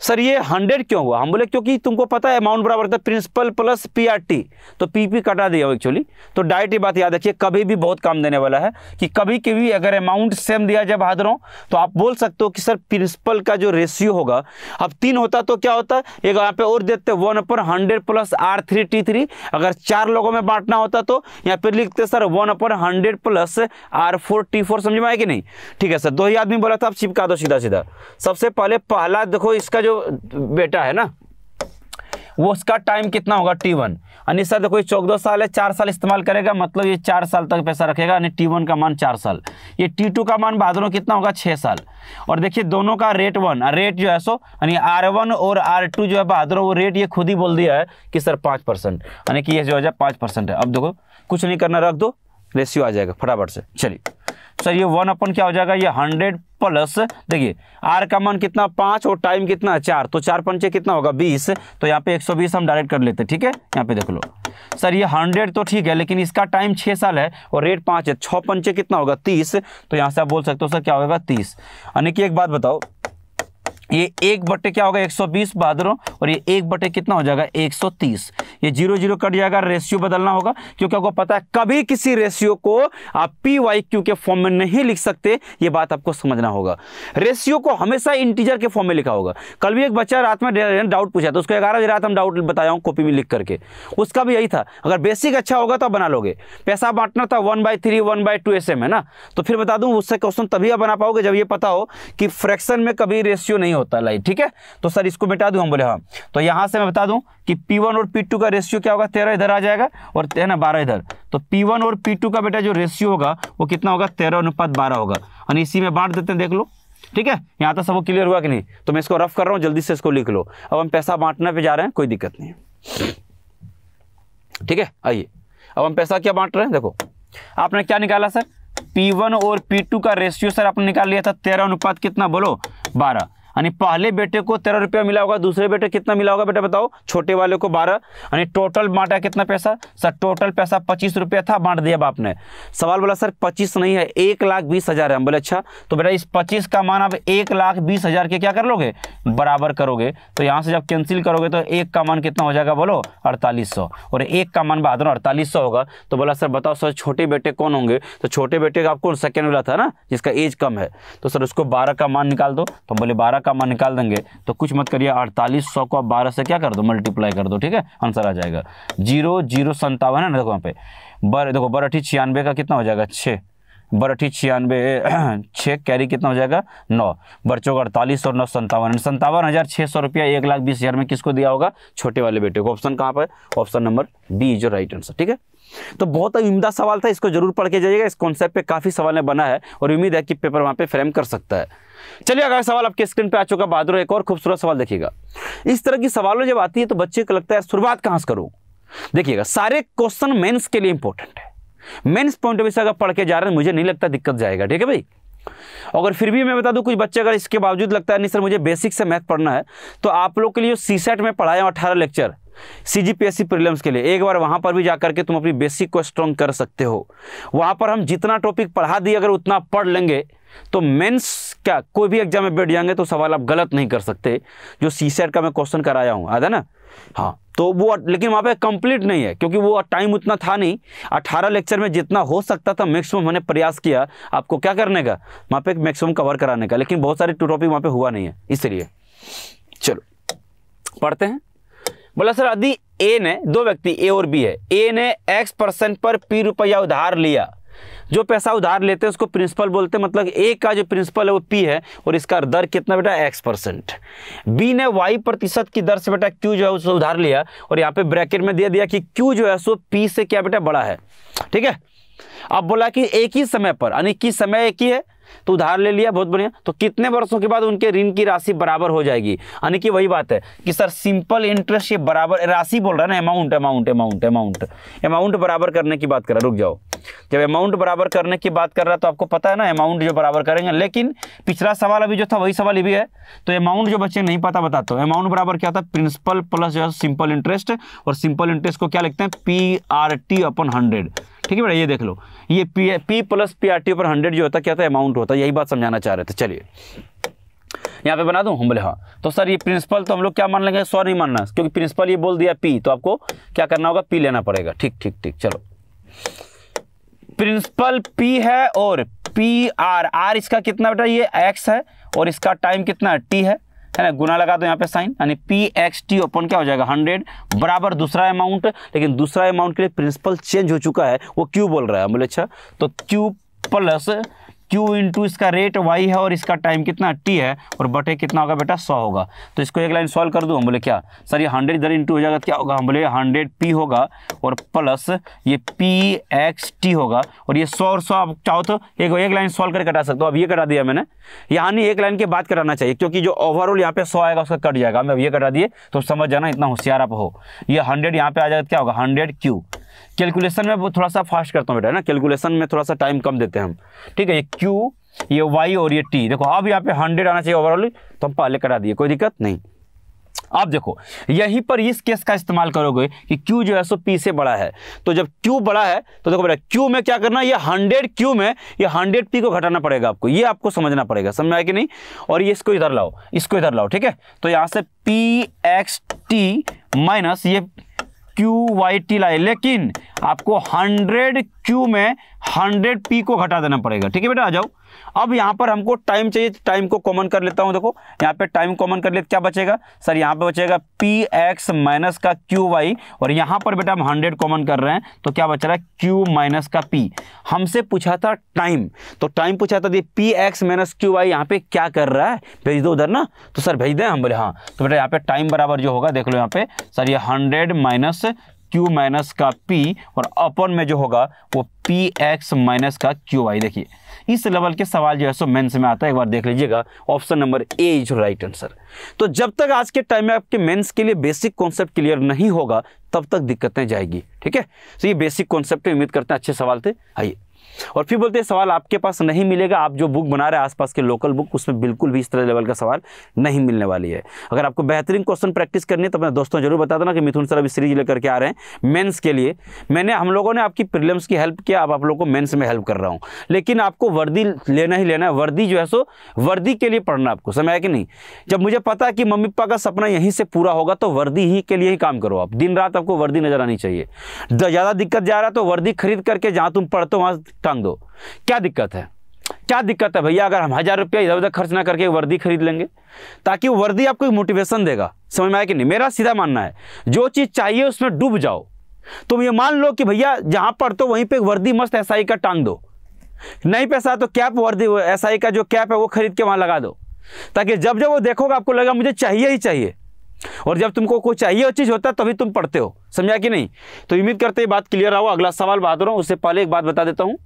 सर ये हंड्रेड क्यों हुआ हम बोले क्योंकि तुमको पता है अमाउंट बराबर था प्रिंसिपल प्लस पीआरटी तो पीपी कटा दिया एक्चुअली तो डायरेक्ट ये बात याद रखिए कभी भी बहुत काम देने वाला है कि कभी कभी अगर अमाउंट सेम दिया जाए बहादुरों तो आप बोल सकते हो कि सर प्रिंसिपल का जो रेशियो होगा अब तीन होता तो क्या होता एक यहाँ पे और देते one upon hundred plus R three T three अगर चार लोगों में बांटना होता तो यहाँ पे लिखते sir one upon hundred plus R four T four समझ में आए कि नहीं ठीक है सर दो ही आदमी बोला था आप चिपका दो सीधा सीधा सबसे पहले पहला देखो इसका जो जो बेटा है ना वो उसका टाइम कितना होगा टी वन यानी सर देखो ये दो साल है चार साल इस्तेमाल करेगा मतलब ये चार साल तक पैसा रखेगा यानी टी वन का मान चार साल ये टी टू का मान बाद कितना होगा छः साल और देखिए दोनों का रेट वन रेट जो है सो यानी आर वन और आर टू जो है बहादुर वो रेट ये खुद ही बोल दिया है कि सर पाँच परसेंट यानी कि ये जो है पाँच परसेंट है अब देखो कुछ नहीं करना रख दो रेशियो आ जाएगा फटाफट से चलिए सर ये वन अपन क्या हो जाएगा ये हंड्रेड प्लस देखिए आर का मान कितना पांच और टाइम कितना है चार तो चार पंचे कितना होगा बीस तो यहाँ पे एक सौ बीस हम डायरेक्ट कर लेते हैं ठीक है यहाँ पे देख लो सर ये हंड्रेड तो ठीक है लेकिन इसका टाइम छह साल है और रेट पांच है छः पंचे कितना होगा तीस तो यहाँ से आप बोल सकते हो सर क्या होगा तीस यानी कि एक बात बताओ ये एक बटे क्या होगा 120 बहादुरों और ये एक बटे कितना हो जाएगा 130 ये जीरो जीरो कट जाएगा रेशियो बदलना होगा क्योंकि आपको पता है कभी किसी रेशियो को आप पी वाई क्यू के फॉर्म में नहीं लिख सकते ये बात आपको समझना होगा रेशियो को हमेशा इंटीजर के फॉर्म में लिखा होगा कल भी एक बच्चा रात में डाउट पूछा था उसको ग्यारह बजे रात हम डाउट बताया हूँ कॉपी में लिख करके उसका भी यही था अगर बेसिक अच्छा होगा तो बना लोगे पैसा बांटना था one by three one by two एस है ना तो फिर बता दूँ उससे क्वेश्चन तभी आप बना पाओगे जब ये पता हो कि फ्रैक्शन में कभी रेशियो नहीं हो होता लाइट ठीक है तो सर इसको बिटा दू हम बोले हाँ तो यहां से मैं बता दूँ कि P1 और P2 का रेशियो क्या होगा तेरह इधर आ जाएगा और है ना बारह इधर तो P1 और P2 का बेटा जो रेशियो होगा वो कितना होगा तेरह अनुपात बारह होगा और इसी में बांट देते हैं देख लो ठीक है यहां तक सबको क्लियर हुआ कि नहीं तो मैं इसको रफ कर रहा हूं जल्दी से इसको लिख लो अब हम पैसा बांटने पर जा रहे हैं कोई दिक्कत नहीं ठीक है आइए अब हम पैसा क्या बांट रहे हैं देखो आपने क्या निकाला सर P1 और P2 का रेशियो सर आपने निकाल लिया था तेरह अनुपात कितना बोलो बारह यानी पहले बेटे को तेरह रुपया मिला होगा दूसरे बेटे कितना मिला होगा बेटा बताओ छोटे वाले को बारह यानी टोटल बांटा कितना पैसा सर टोटल पैसा पच्चीस रुपया था बांट दिया बाप ने सवाल बोला सर पच्चीस नहीं है एक लाख बीस हज़ार है हम बोले अच्छा तो बेटा इस पच्चीस का मान आप एक लाख बीस हज़ार के क्या कर लोगे बराबर करोगे तो यहाँ से जब कैंसिल करोगे तो एक का मान कितना हो जाएगा बोलो अड़तालीस सौ और एक का मान बाद अड़तालीस सौ होगा तो बोला सर बताओ सर छोटे बेटे कौन होंगे तो छोटे बेटे का आपको सेकेंड वाला था ना जिसका एज कम है तो सर उसको बारह का मान निकाल दो तो बोले बारह इसका मान निकाल देंगे तो कुछ मत करिए अड़तालीस सौ को आप बारह से क्या कर दो मल्टीप्लाई कर दो ठीक है आंसर आ जाएगा जीरो जीरो संतावन है ना देखो वहाँ पे बर देखो बरठी छियानवे का कितना हो जाएगा छः बरठी छियानवे छः कैरी कितना हो जाएगा नौ बरचों का अड़तालीस और नौ संतावन संतावन हज़ार छः सौ रुपया एक लाख बीस हज़ार में किसको दिया होगा छोटे वाले बेटे को ऑप्शन कहाँ पर ऑप्शन नंबर बी जो राइट आंसर ठीक है तो बहुत उम्दा सवाल था इसको जरूर पढ़ के जाइएगा इस कॉन्सेप्ट पे काफ़ी सवाल ने बना है और उम्मीद है कि पेपर वहां पे फ्रेम कर सकता है चलिए अगला सवाल आपके स्क्रीन पे आ चुका बहादुर एक और खूबसूरत सवाल देखिएगा इस तरह की सवालों जब आती है तो बच्चे को लगता है शुरुआत कहां से करूँ देखिएगा सारे क्वेश्चन मेन्स के लिए इंपॉर्टेंट है मेन्स पॉइंट ऑफ व्यू से अगर पढ़ के जा रहे हैं मुझे नहीं लगता दिक्कत जाएगा ठीक है भाई अगर फिर भी मैं बता दूं कुछ बच्चे अगर इसके बावजूद लगता है नहीं सर मुझे बेसिक से मैथ पढ़ना है तो आप लोग के लिए सीसेट में पढ़ाया अठारह lecture C G P prelims के लिए एक बार वहाँ पर भी जा करके तुम अपनी बेसिक को स्ट्रॉन्ग कर सकते हो वहाँ पर हम जितना टॉपिक पढ़ा दिए अगर उतना पढ़ लेंगे तो मेंस क्या कोई भी एग्जाम में बैठ जाएंगे तो सवाल आप गलत नहीं कर सकते जो सी सी का मैं क्वेश्चन कराया हूँ आधा ना हाँ तो वो लेकिन वहाँ पे कंप्लीट नहीं है क्योंकि वो टाइम उतना था नहीं 18 लेक्चर में जितना हो सकता था मैक्सिमम हमने प्रयास किया आपको क्या करने का वहाँ पे मैक्सिमम कवर कराने का लेकिन बहुत सारे टॉपिक वहाँ पे हुआ नहीं है इसलिए चलो पढ़ते हैं बोला सर यदि ए ने दो व्यक्ति ए और बी है ए ने एक्स परसेंट पर पी रुपया उधार लिया जो पैसा उधार लेते हैं उसको प्रिंसिपल बोलते हैं मतलब ए का जो प्रिंसिपल है वो पी है और इसका दर कितना बेटा एक्स परसेंट बी ने वाई प्रतिशत की दर से बेटा क्यू जो है उसको उधार लिया और यहाँ पे ब्रैकेट में दे दिया कि क्यू जो है सो पी से क्या बेटा बड़ा है ठीक है अब बोला कि एक ही समय पर यानी किस समय एक ही है तो उधार ले लिया बहुत बढ़िया तो कितने वर्षों के बाद उनके ऋण की राशि बराबर हो जाएगी यानी कि वही बात है कि सर सिंपल इंटरेस्ट ये बराबर राशि बोल रहा है ना amount amount amount amount amount बराबर करने की बात कर रहा रुक जाओ जब अमाउंट बराबर करने की बात कर रहा है तो आपको पता है ना अमाउंट जो बराबर करेंगे लेकिन पिछला सवाल अभी जो था वही सवाल ये भी है तो अमाउंट जो बच्चे नहीं पता बता तो अमाउंट बराबर क्या था प्रिंसिपल प्लस जो है सिंपल इंटरेस्ट और सिंपल इंटरेस्ट को क्या लिखते हैं P R T upon hundred ठीक है बेटा ये देख लो ये P P plus P R T upon hundred जो होता क्या था अमाउंट होता यही बात समझाना चाह रहे थे चलिए यहाँ पे बना दूँ हम बोले हाँ तो सर ये प्रिंसिपल तो हम लोग क्या मान लेंगे सौ नहीं मानना क्योंकि प्रिंसिपल ये बोल दिया पी तो आपको क्या करना होगा पी लेना पड़ेगा ठीक ठीक ठीक चलो प्रिंसिपल पी है और पी आर आर इसका कितना बेटा ये एक्स है और इसका टाइम कितना है टी है है ना गुना लगा दो यहाँ पे साइन यानी पी एक्स टी ओपन क्या हो जाएगा हंड्रेड बराबर दूसरा अमाउंट लेकिन दूसरा अमाउंट के लिए प्रिंसिपल चेंज हो चुका है वो क्यू बोल रहा है बोले अच्छा तो क्यू प्लस क्यू इंटू इसका रेट वाई है और इसका टाइम कितना टी है और बटे कितना होगा बेटा सौ होगा तो इसको एक लाइन सॉल्व कर दूँ हम बोले क्या सर ये हंड्रेड इधर इंटू हो जाएगा तो क्या होगा हम बोले हंड्रेड पी होगा और प्लस ये पी एक्स टी होगा और ये सौ और सौ आप चाहो तो एक एक लाइन सॉल्व करके कटा सकते हो अब ये कटा दिया मैंने यानी एक लाइन के बाद कटाना चाहिए क्योंकि जो ओवरऑल यहाँ पे सौ आएगा उसका कट जाएगा हम अब ये कटा दिए तो समझ जाना इतना होशियार आप हो ये हंड्रेड यहाँ पे आ जाएगा तो क्या होगा हंड्रेड क्यू कैलकुलेशन में थोड़ा सा फास्ट करता हूँ बेटा ना कैलकुलेशन में थोड़ा सा टाइम कम देते हैं हम ठीक है ये क्यू ये वाई और ये टी देखो अब यहाँ पे हंड्रेड आना चाहिए ओवरऑल तो हम पहले करा दिए कोई दिक्कत नहीं आप देखो यहीं पर इस केस का इस्तेमाल करोगे कि Q जो है सो P से बड़ा है तो जब Q बड़ा है तो देखो बेटा Q में क्या करना ये 100 Q में ये 100 P को घटाना पड़ेगा आपको ये आपको समझना पड़ेगा समझ में आया कि नहीं और ये इसको इधर लाओ इसको इधर लाओ ठीक है तो यहाँ से पी एक्स टी माइनस ये क्यू वाई टी लाई लेकिन आपको हंड्रेड क्यू में हंड्रेड पी को घटा देना पड़ेगा ठीक है बेटा आ जाओ अब यहाँ पर हमको टाइम चाहिए टाइम को कॉमन कर लेता हूँ देखो यहाँ पे टाइम कॉमन कर ले क्या बचेगा सर यहाँ पे बचेगा पी एक्स माइनस का क्यू वाई और यहाँ पर बेटा हम हंड्रेड कॉमन कर रहे हैं तो क्या बच रहा है क्यू माइनस का पी हमसे पूछा था टाइम तो टाइम पूछा था P X minus Q Y यहाँ पे क्या कर रहा है भेज दो उधर ना तो सर भेज दें हम बोले हाँ तो बेटा यहाँ पे टाइम बराबर जो होगा देख लो यहाँ पे सर ये हंड्रेड माइनस क्यू माइनस का पी और अपन में जो होगा वो पी एक्स माइनस का क्यू वाई देखिए इस लेवल के सवाल जो है सो मेंस में आता है एक बार देख लीजिएगा option number A is right answer तो जब तक आज के टाइम में आपके मेंस के लिए बेसिक कॉन्सेप्ट क्लियर नहीं होगा तब तक दिक्कतें जाएगी ठीक है तो ये बेसिक कॉन्सेप्ट उम्मीद करते हैं अच्छे सवाल थे आइए और फिर बोलते हैं सवाल आपके पास नहीं मिलेगा आप जो बुक बना रहे हैं आसपास के लोकल बुक उसमें बिल्कुल भी इस तरह लेवल का सवाल नहीं मिलने वाली है अगर आपको बेहतरीन क्वेश्चन प्रैक्टिस करनी है तो अपने दोस्तों जरूर बता देना कि मिथुन सर अभी सीरीज लेकर के आ रहे हैं मेन्स के लिए मैंने हम लोगों ने आपकी प्रिलियम्स की हेल्प किया अब आप लोग को मेन्स में हेल्प कर रहा हूँ लेकिन आपको वर्दी लेना ही लेना है वर्दी जो है सो वर्दी के लिए पढ़ना आपको समय है कि नहीं जब मुझे पता है कि मम्मी पापा का सपना यहीं से पूरा होगा तो वर्दी ही के लिए ही काम करो आप दिन रात आपको वर्दी नजर आनी चाहिए ज़्यादा दिक्कत जा रहा है तो वर्दी खरीद करके जहाँ तुम पढ़ते हो वहाँ टांग दो क्या दिक्कत है क्या दिक्कत है भैया अगर हम हज़ार रुपया इधर उधर खर्च ना करके वर्दी खरीद लेंगे ताकि वो वर्दी आपको एक मोटिवेशन देगा समझ में आया कि नहीं मेरा सीधा मानना है जो चीज़ चाहिए उसमें डूब जाओ तुम ये मान लो कि भैया जहां पर तो वहीं पर वर्दी मस्त एस का टांग दो नहीं पैसा तो कैप वर्दी एस का जो कैप है वो खरीद के वहां लगा दो ताकि जब जब वो देखोगे आपको लगेगा मुझे चाहिए ही चाहिए और जब तुमको कोई चाहिए वो चीज़ होता है तभी तुम पढ़ते हो समझा कि नहीं तो उम्मीद करते बात क्लियर आओ अगला सवाल बात रहा हूँ उससे पहले एक बात बता देता हूँ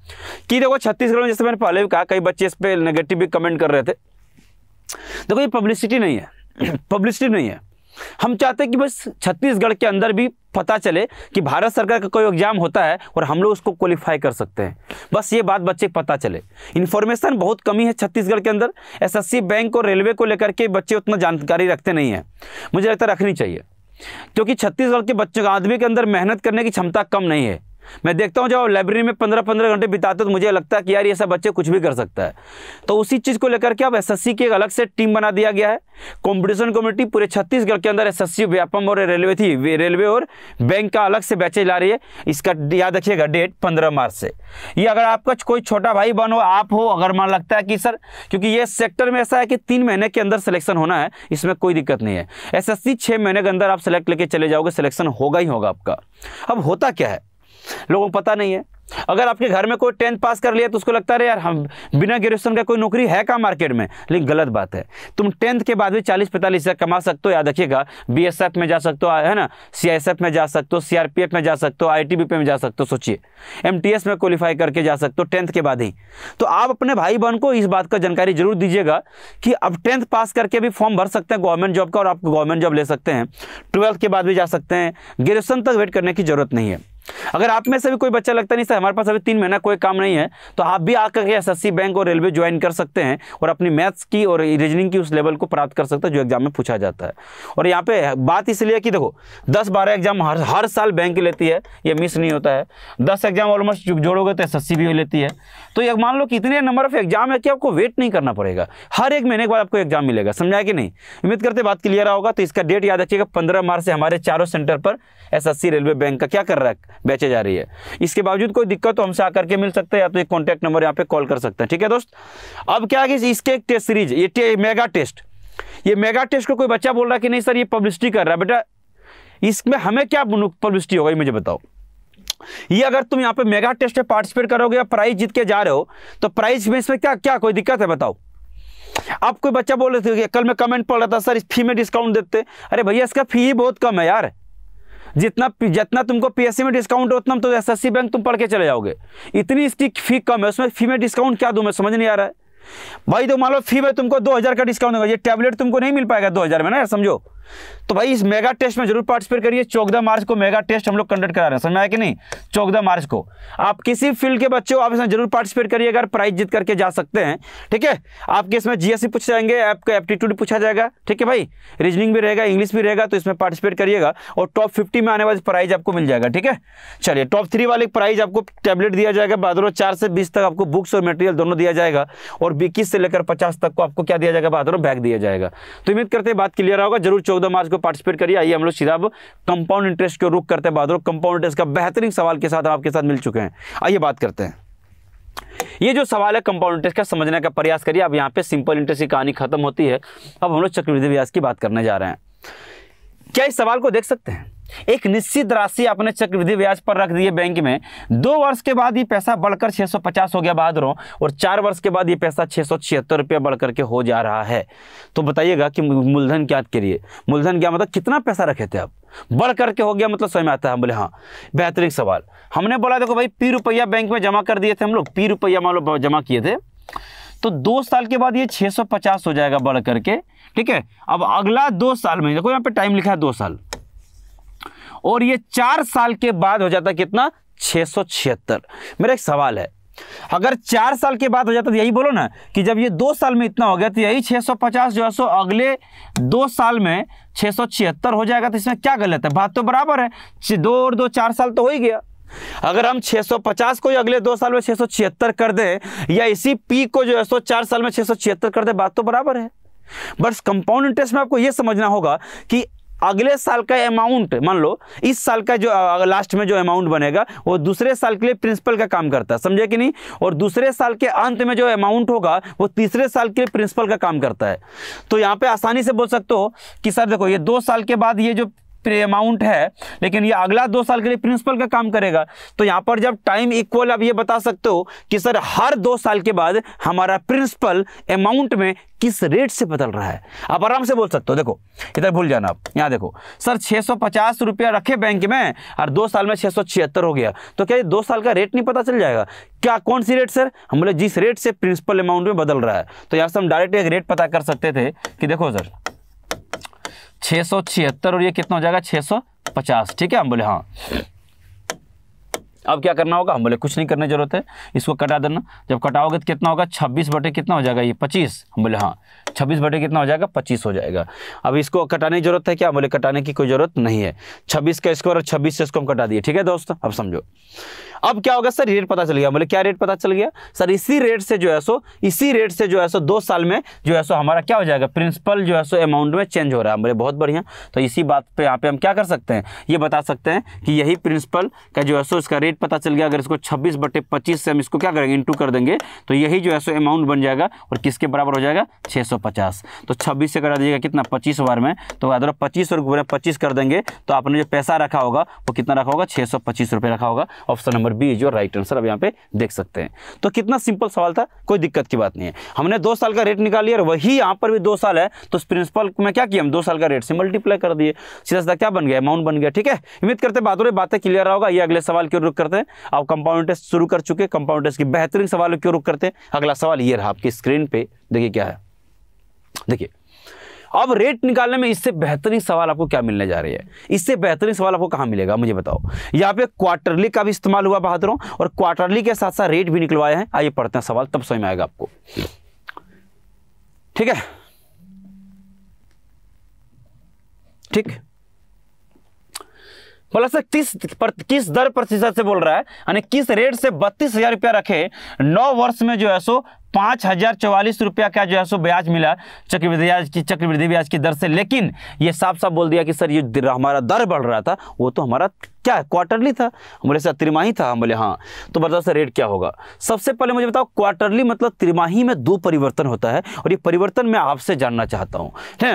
कि देखो छत्तीसगढ़ में जैसे मैंने पहले भी कहा कई बच्चे इस पर नेगेटिव भी कमेंट कर रहे थे देखो ये पब्लिसिटी नहीं है पब्लिसिटी नहीं है हम चाहते कि बस छत्तीसगढ़ के अंदर भी पता चले कि भारत सरकार का कोई एग्जाम होता है और हम लोग उसको क्वालिफाई कर सकते हैं बस ये बात बच्चे पता चले इन्फॉर्मेशन बहुत कमी है छत्तीसगढ़ के अंदर एसएससी बैंक और रेलवे को लेकर के बच्चे उतना जानकारी रखते नहीं हैं मुझे लगता रखनी चाहिए क्योंकि छत्तीसगढ़ के बच्चों आदमी के अंदर मेहनत करने की क्षमता कम नहीं है मैं देखता हूँ जब आप लाइब्रेरी में पंद्रह पंद्रह घंटे बिताते हो तो मुझे लगता है कि यार ये सब बच्चे कुछ भी कर सकता है तो उसी चीज़ को लेकर के अब एसएससी की एक अलग से टीम बना दिया गया है कंपटीशन कमेटी पूरे छत्तीसगढ़ के अंदर एसएससी व्यापम और रेलवे थी रेलवे और बैंक का अलग से बैचेज ला रही है इसका याद रखिएगा डेट पंद्रह मार्च से ये अगर आपका कोई छोटा भाई बन हो आप हो अगर मान लगता है कि सर क्योंकि ये सेक्टर में ऐसा है कि तीन महीने के अंदर सिलेक्शन होना है इसमें कोई दिक्कत नहीं है एस एस महीने के अंदर आप सेलेक्ट लेके चले जाओगे सिलेक्शन होगा ही होगा आपका अब होता क्या है लोगों को पता नहीं है अगर आपके घर में कोई टेंथ पास कर लिया तो उसको लगता है यार हम बिना ग्रेजुएशन का कोई नौकरी है क्या मार्केट में लेकिन गलत बात है तुम टेंथ के बाद भी चालीस पैंतालीस हज़ार कमा सकते हो याद रखिएगा बीएसएफ में जा सकते हो है ना सीआईएसएफ में जा सकते हो सीआरपीएफ में जा सकते हो आईटीबीपी में जा सकते हो सोचिए एमटीएस में क्वालिफाई करके जा सकते हो टेंथ के बाद ही तो आप अपने भाई बहन को इस बात का जानकारी जरूर दीजिएगा कि अब टेंथ पास करके भी फॉर्म भर सकते हैं गवर्नमेंट जॉब का और आप गवर्नमेंट जॉब ले सकते हैं ट्वेल्थ के बाद भी जा सकते हैं ग्रेजुएशन तक वेट करने की जरूरत नहीं है अगर आप में से भी कोई बच्चा लगता नहीं सर हमारे पास अभी तीन महीना कोई काम नहीं है तो आप भी आकर के एसएससी बैंक और रेलवे ज्वाइन कर सकते हैं और अपनी मैथ्स की और रीजनिंग की उस लेवल को प्राप्त कर सकते हैं जो एग्जाम में पूछा जाता है और यहाँ पे बात इसलिए कि देखो दस बारह एग्जाम हर हर साल बैंक लेती है यह मिस नहीं होता है दस एग्जाम ऑलमोस्ट जोड़ोगे तो एस भी लेती है तो ये मान लो कि इतने नंबर ऑफ एग्जाम है कि आपको वेट नहीं करना पड़ेगा हर एक महीने के बाद आपको एग्जाम मिलेगा समझाया कि नहीं उम्मीद करते बात क्लियर होगा तो इसका डेट याद रखिएगा पंद्रह मार्च से हमारे चारों सेंटर पर एस रेलवे बैंक का क्या कर रहा है बेचे जा रही है इसके बावजूद कोई दिक्कत तो हमसे आकर के मिल सकता है या तो एक कॉन्टैक्ट नंबर यहाँ पे कॉल कर सकते हैं ठीक है दोस्त अब क्या है इसके एक टेस्ट सीरीज ये मेगा टेस्ट ये मेगा टेस्ट को कोई बच्चा बोल रहा है कि नहीं सर ये पब्लिसिटी कर रहा है बेटा इसमें हमें क्या पब्लिसिटी होगा ये मुझे बताओ ये अगर तुम यहाँ पे मेगा टेस्ट में पार्टिसिपेट करोगे या प्राइज जीत के जा रहे हो तो प्राइज में इसमें क्या क्या कोई दिक्कत है बताओ आप कोई बच्चा बोल रहे थे कि कल मैं कमेंट पढ़ रहा था सर इस फी में डिस्काउंट देते अरे भैया इसका फी ही बहुत कम है यार जितना जितना तुमको पीएससी में डिस्काउंट उतना तो एस बैंक तुम पढ़ के चले जाओगे इतनी इसकी फी कम है उसमें फी में डिस्काउंट क्या दूँ मैं समझ नहीं आ रहा है भाई तो मान लो फी में तुमको दो का डिस्काउंट होगा ये टैबलेट तुमको नहीं मिल पाएगा दो में ना यार समझो तो भाई इस मेगा टेस्ट में जरूर पार्टिसिपेट करिए चौदह मार्च को मेगा टेस्ट हम लोग कंडक्ट करा रहे हैं समझ आया कि नहीं चौदह मार्च को आप किसी फील्ड के बच्चे हो आप इसमें जरूर पार्टिसिपेट करिए अगर प्राइज जीत करके जा सकते हैं ठीक है आपके इसमें जीएससी पूछ जाएंगे आपका एप्टीट्यूड पूछा जाएगा ठीक है भाई रीजनिंग भी रहेगा इंग्लिश भी रहेगा तो इसमें पार्टिसिपेट करिएगा और टॉप फिफ्टी में आने वाले प्राइज आपको मिल जाएगा ठीक है चलिए टॉप थ्री वाले प्राइज आपको टैबलेट दिया जाएगा भादुरो चार से बीस तक आपको बुक्स और मेटेरियल दोनों दिया जाएगा और बीस से लेकर पचास तक को आपको क्या दिया जाएगा भादुरो बैग दिया जाएगा तो उम्मीद करते हैं बात क्लियर होगा जरूर चौदह मार्च को पार्टिसिपेट करिए आइए हम लोग सीधा अब कंपाउंड इंटरेस्ट को रुक करते हैं बाद कंपाउंड इंटरेस्ट का बेहतरीन सवाल के साथ आपके साथ मिल चुके हैं आइए बात करते हैं ये जो सवाल है कंपाउंड इंटरेस्ट का समझने का प्रयास करिए अब यहाँ पे सिंपल इंटरेस्ट की कहानी खत्म होती है अब हम लोग चक्रवृद्धि ब्याज की बात करने जा रहे हैं क्या इस सवाल को देख सकते हैं एक निश्चित राशि आपने चक्रवृद्धि ब्याज पर रख दिए बैंक में दो वर्ष के बाद ये पैसा बढ़कर 650 हो गया बहादुरों और चार वर्ष के बाद ये पैसा छह सौ छिहत्तर रुपया बढ़कर के हो जा रहा है तो बताइएगा कि मूलधन क्या करिए मूलधन क्या मतलब कितना पैसा रखे थे आप बढ़ करके हो गया मतलब समय आता है हम बोले हाँ बेहतरीन सवाल हमने बोला देखो भाई पी रुपया बैंक में जमा कर दिए थे हम लोग पी रुपया मान लो जमा किए थे तो दो साल के बाद ये 650 हो जाएगा बढ़ करके ठीक है अब अगला दो साल में देखो यहाँ पे टाइम लिखा है दो साल और ये चार साल के बाद हो जाता कितना छह सौ छिहत्तर मेरा एक सवाल है अगर चार साल के बाद हो जाता तो यही बोलो ना कि जब ये दो साल में इतना हो गया तो यही 650 जो है सो अगले दो साल में छह हो जाएगा तो इसमें क्या गलत है बात तो बराबर है दो और दो चार साल तो हो ही गया अगर हम 650 को अगले दो साल में छह कर दें या इसी पी को जो है सो चार साल में छह कर दे बात तो बराबर है बस कंपाउंड इंटरेस्ट में आपको यह समझना होगा कि अगले साल का अमाउंट मान लो इस साल का जो लास्ट में जो अमाउंट बनेगा वो दूसरे साल के लिए प्रिंसिपल का काम करता है समझे कि नहीं और दूसरे साल के अंत में जो अमाउंट होगा वो तीसरे साल के लिए प्रिंसिपल का काम करता है तो यहाँ पे आसानी से बोल सकते हो कि सर देखो ये दो साल के बाद ये जो अमाउंट है लेकिन ये अगला दो साल के लिए प्रिंसिपल का काम करेगा तो यहाँ पर जब टाइम इक्वल अब ये बता सकते हो कि सर हर दो साल के बाद हमारा प्रिंसिपल अमाउंट में किस रेट से बदल रहा है आप आराम से बोल सकते हो देखो इधर भूल जाना आप यहाँ देखो सर छः सौ पचास रुपया रखे बैंक में और दो साल में छः सौ छिहत्तर हो गया तो क्या दो साल का रेट नहीं पता चल जाएगा क्या कौन सी रेट सर हम बोले जिस रेट से प्रिंसिपल अमाउंट में बदल रहा है तो यहाँ से हम डायरेक्ट एक रेट पता कर सकते थे कि देखो सर छः सौ छिहत्तर और ये कितना हो जाएगा छः सौ पचास ठीक है हम बोले हाँ अब क्या करना होगा हम बोले कुछ नहीं करने ज़रूरत है इसको कटा देना जब कटाओगे तो कितना होगा छब्बीस बटे कितना हो जाएगा ये पच्चीस हम बोले हाँ छब्बीस बटे कितना हो जाएगा पच्चीस हो जाएगा अब इसको कटाने की ज़रूरत है क्या हम बोले कटाने की कोई ज़रूरत नहीं है छब्बीस का स्क्वायर और छब्बीस से इसको हम कटा दिए ठीक है दोस्तों अब समझो अब क्या होगा सर रेट पता चल गया बोले क्या रेट पता चल गया सर इसी रेट से जो है सो इसी रेट से जो है सो दो साल में जो है सो हमारा क्या हो जाएगा प्रिंसिपल जो है सो अमाउंट में चेंज हो रहा है बोले बहुत बढ़िया तो इसी बात पर यहाँ पे हम क्या कर सकते हैं ये बता सकते हैं कि यही प्रिंसिपल का जो है सो इसका रेट पता चल गया अगर इसको छब्बीस बटे पच्चीस से हम इसको क्या करेंगे इंटू कर देंगे तो यही जो है सो अमाउंट बन जाएगा और किसके बराबर हो जाएगा छः तो छब्बीस से करा दीजिएगा कितना पच्चीस बार में तो अगर पच्चीस और पच्चीस कर देंगे तो आपने जो पैसा रखा होगा वो कितना रखा होगा छः सौ पच्चीस रुपये रखा होगा option number answer B is your right answer अब यहाँ पे देख सकते हैं तो कितना सिंपल सवाल था कोई दिक्कत की बात नहीं है हमने दो साल का रेट निकाल लिया और वही यहाँ पर भी दो साल है तो इस प्रिंसिपल में क्या किया हम दो साल का रेट से मल्टीप्लाई कर दिए सीधा सीधा क्या बन गया अमाउंट बन गया ठीक है उम्मीद करते बातों में बातें क्लियर होगा ये अगले सवाल क्यों रुक करते हैं आप कंपाउंड टेस्ट शुरू कर चुके कंपाउंड टेस्ट की बेहतरीन सवाल क्यों रुक करते हैं अगला सवाल ये रहा आपकी स्क्रीन पर देखिए क्या है देखिए अब रेट निकालने में इससे बेहतरीन सवाल आपको क्या मिलने जा रही है इससे बेहतरीन सवाल आपको कहाँ मिलेगा मुझे बताओ यहाँ पे क्वार्टरली का भी इस्तेमाल हुआ बहादुरों और क्वार्टरली के साथ साथ रेट भी निकलवाए हैं आइए पढ़ते हैं सवाल तब समझ में आएगा आपको ठीक है ठीक बोला सर किस पर, किस दर प्रतिशत से बोल रहा है यानी किस रेट से बत्तीस हज़ार रुपया रखे नौ वर्ष में जो है सो पाँच हज़ार चौवालीस रुपया का जो है सो ब्याज मिला चक्रवृद्धि ब्याज की चक्रवृद्धि ब्याज की दर से लेकिन ये साफ साफ बोल दिया कि सर ये हमारा दर बढ़ रहा था वो तो हमारा क्या क्वार्टरली था हमारे साथ त्रिमाही था हम बोले हाँ तो बताओ सर रेट क्या होगा सबसे पहले मुझे बताओ क्वार्टरली मतलब त्रिमाही में दो परिवर्तन होता है और ये परिवर्तन मैं आपसे जानना चाहता हूँ है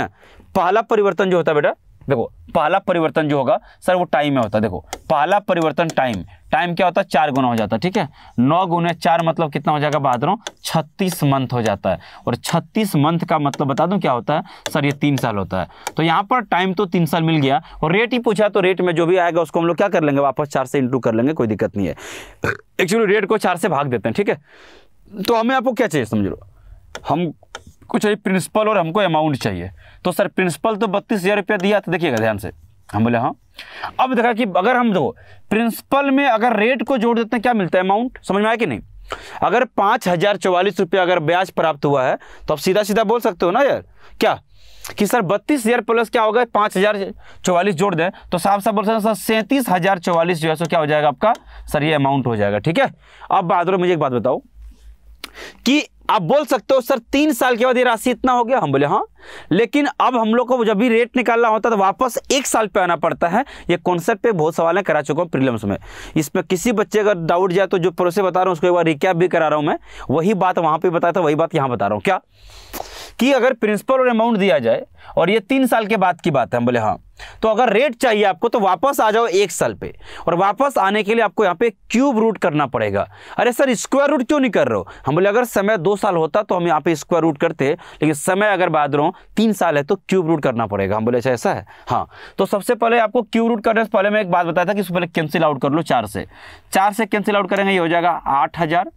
पहला परिवर्तन जो होता है बेटा देखो पहला परिवर्तन जो होगा सर वो टाइम में होता है देखो पहला परिवर्तन टाइम टाइम क्या होता है चार गुना हो जाता है ठीक है नौ गुना चार मतलब कितना हो जाएगा बहादुरों छत्तीस मंथ हो जाता है और छत्तीस मंथ का मतलब बता दूं क्या होता है सर ये तीन साल होता है तो यहाँ पर टाइम तो तीन साल मिल गया और रेट ही पूछा तो रेट में जो भी आएगा उसको हम लोग क्या कर लेंगे वापस चार से इंटू कर लेंगे कोई दिक्कत नहीं है एक्चुअली रेट को चार से भाग देते हैं ठीक है तो हमें आपको क्या चाहिए समझ लो हम चाहिए प्रिंसिपल और हमको अमाउंट चाहिए तो सर प्रिंसिपल तो बत्तीस हज़ार रुपया दिया तो देखिएगा ध्यान से हम बोले हाँ अब देखा कि अगर हम दो प्रिंसिपल में अगर रेट को जोड़ देते हैं क्या मिलता है अमाउंट समझ में आया कि नहीं अगर पाँच हज़ार चौवालीस रुपया अगर ब्याज प्राप्त हुआ है तो आप सीधा सीधा बोल सकते हो ना यार क्या कि सर बत्तीस हज़ार प्लस क्या होगा पांच हज़ार चौवालीस जोड़ दें तो साफ साफ बोल सकते सर सैंतीस हज़ार चौवालीस जो है सो क्या हो जाएगा आपका सर ये अमाउंट हो जाएगा ठीक है अब बहादुर मुझे एक बात बताओ कि आप बोल सकते हो सर तीन साल के बाद ये राशि इतना हो गया हम बोले हाँ लेकिन अब हम लोग को जब भी रेट निकालना होता है तो वापस एक साल पे आना पड़ता है ये कॉन्सेप्ट पे बहुत है करा चुका हूँ प्रीलिम्स में इसमें किसी बच्चे का डाउट जाए तो जो प्रोसेस बता रहा हूँ उसको एक बार रिकैप भी करा रहा हूँ मैं वही बात वहाँ पर बताया था वही बात यहाँ बता रहा हूँ क्या कि अगर प्रिंसिपल और अमाउंट दिया जाए और ये तीन साल के बाद की बात है हम बोले हाँ तो अगर रेट चाहिए आपको तो वापस आ जाओ एक साल पे और वापस आने के लिए आपको यहाँ पे क्यूब रूट करना पड़ेगा अरे सर स्क्वायर रूट क्यों नहीं कर रहे हो हम बोले अगर समय दो साल होता तो हम यहाँ पे स्क्वायर रूट करते लेकिन समय अगर बात रहो तीन साल है तो क्यूब रूट करना पड़ेगा हम बोले अच्छा ऐसा है हाँ तो सबसे पहले आपको क्यूब रूट करने से पहले मैं एक बात बताया था कि पहले कैंसिल आउट कर लो चार से चार से कैंसिल आउट करेंगे ये हो जाएगा आठ हज़ार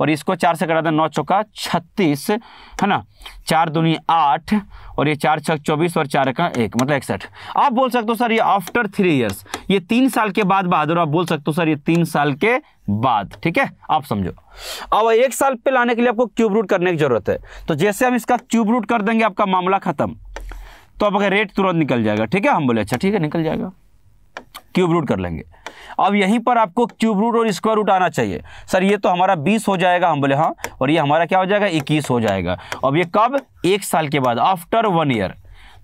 और इसको चार से कराते हैं नौ चौका छत्तीस है ना चार दुनी आठ और ये चार छः चौबीस और चार का एक मतलब इकसठ आप बोल सकते हो सर ये आफ्टर थ्री इयर्स ये तीन साल के बाद और आप बोल सकते हो सर ये तीन साल के बाद ठीक है आप समझो अब एक साल पे लाने के लिए आपको क्यूब रूट करने की जरूरत है तो जैसे हम इसका क्यूब रूट कर देंगे आपका मामला खत्म तो आपका रेट तुरंत निकल जाएगा ठीक है हम बोले अच्छा ठीक है निकल जाएगा क्यूब रूट कर लेंगे अब यहीं पर आपको क्यूब रूट और स्क्वायर रूट आना चाहिए सर ये तो हमारा बीस हो जाएगा हम बोले हाँ और ये हमारा क्या हो जाएगा इक्कीस हो जाएगा अब ये कब एक साल के बाद आफ्टर वन ईयर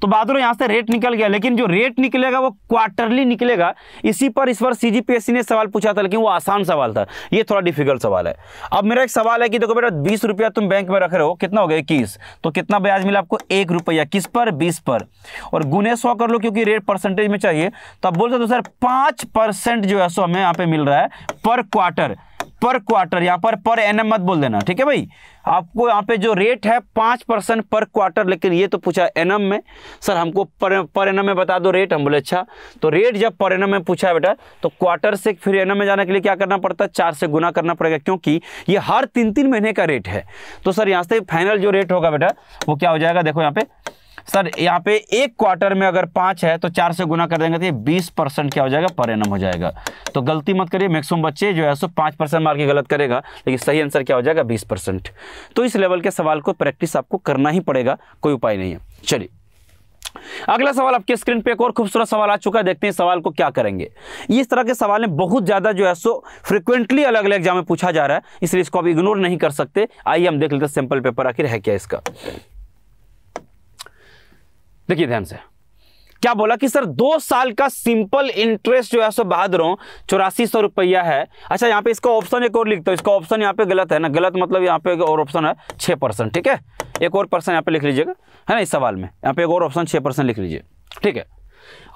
तो बहादुर यहाँ से रेट निकल गया लेकिन जो रेट निकलेगा वो क्वार्टरली निकलेगा इसी पर इस बार सीजीपीएससी ने सवाल पूछा था लेकिन वो आसान सवाल था ये थोड़ा डिफिकल्ट सवाल है अब मेरा एक सवाल है कि देखो बेटा बीस रुपया तुम बैंक में रख रहे हो कितना हो गया इक्कीस तो कितना ब्याज मिला आपको एक रुपया किस पर बीस पर और गुने सौ कर लो क्योंकि रेट परसेंटेज में चाहिए तो आप बोल सकते हो सर पाँच परसेंट जो है सो हमें यहाँ पे मिल रहा है पर क्वार्टर पर क्वार्टर यहाँ पर पर एनएम मत बोल देना ठीक है भाई आपको यहाँ पे जो रेट है पांच परसेंट पर क्वार्टर लेकिन ये तो पूछा एनएम में सर हमको पर पर एनएम में बता दो रेट हम बोले अच्छा तो रेट जब पर एनएम में पूछा है बेटा तो क्वार्टर से फिर एनएम में जाने के लिए क्या करना पड़ता है चार से गुना करना पड़ेगा क्योंकि ये हर तीन तीन महीने का रेट है तो सर यहाँ से फाइनल जो रेट होगा बेटा वो क्या हो जाएगा देखो यहाँ पे सर यहाँ पे एक क्वार्टर में अगर पांच है तो चार से गुना कर देंगे तो ये बीस परसेंट क्या हो जाएगा पर एनम हो जाएगा तो गलती मत करिए मैक्सिमम बच्चे जो है सो पांच परसेंट मार्के गलत करेगा लेकिन सही आंसर क्या हो जाएगा बीस परसेंट तो इस लेवल के सवाल को प्रैक्टिस आपको करना ही पड़ेगा कोई उपाय नहीं है चलिए अगला सवाल आपके स्क्रीन पे एक और खूबसूरत सवाल आ चुका है देखते हैं सवाल को क्या करेंगे इस तरह के सवाल बहुत ज़्यादा जो है सो फ्रिक्वेंटली अलग अलग एग्जाम में पूछा जा रहा है इसलिए इसको आप इग्नोर नहीं कर सकते आइए हम देख लेते हैं सैंपल पेपर आखिर है क्या इसका देखिए ध्यान से क्या बोला कि सर दो साल का सिंपल इंटरेस्ट जो है सो बहादुर चौरासी सौ रुपया है अच्छा यहाँ पे इसका ऑप्शन एक और लिखता हूँ इसका ऑप्शन यहाँ पे गलत है ना गलत मतलब यहाँ पे और ऑप्शन है छः परसेंट ठीक है एक और परसेंट यहाँ पे लिख लीजिएगा है ना इस सवाल में यहाँ पे एक और ऑप्शन छः परसेंट लिख लीजिए ठीक है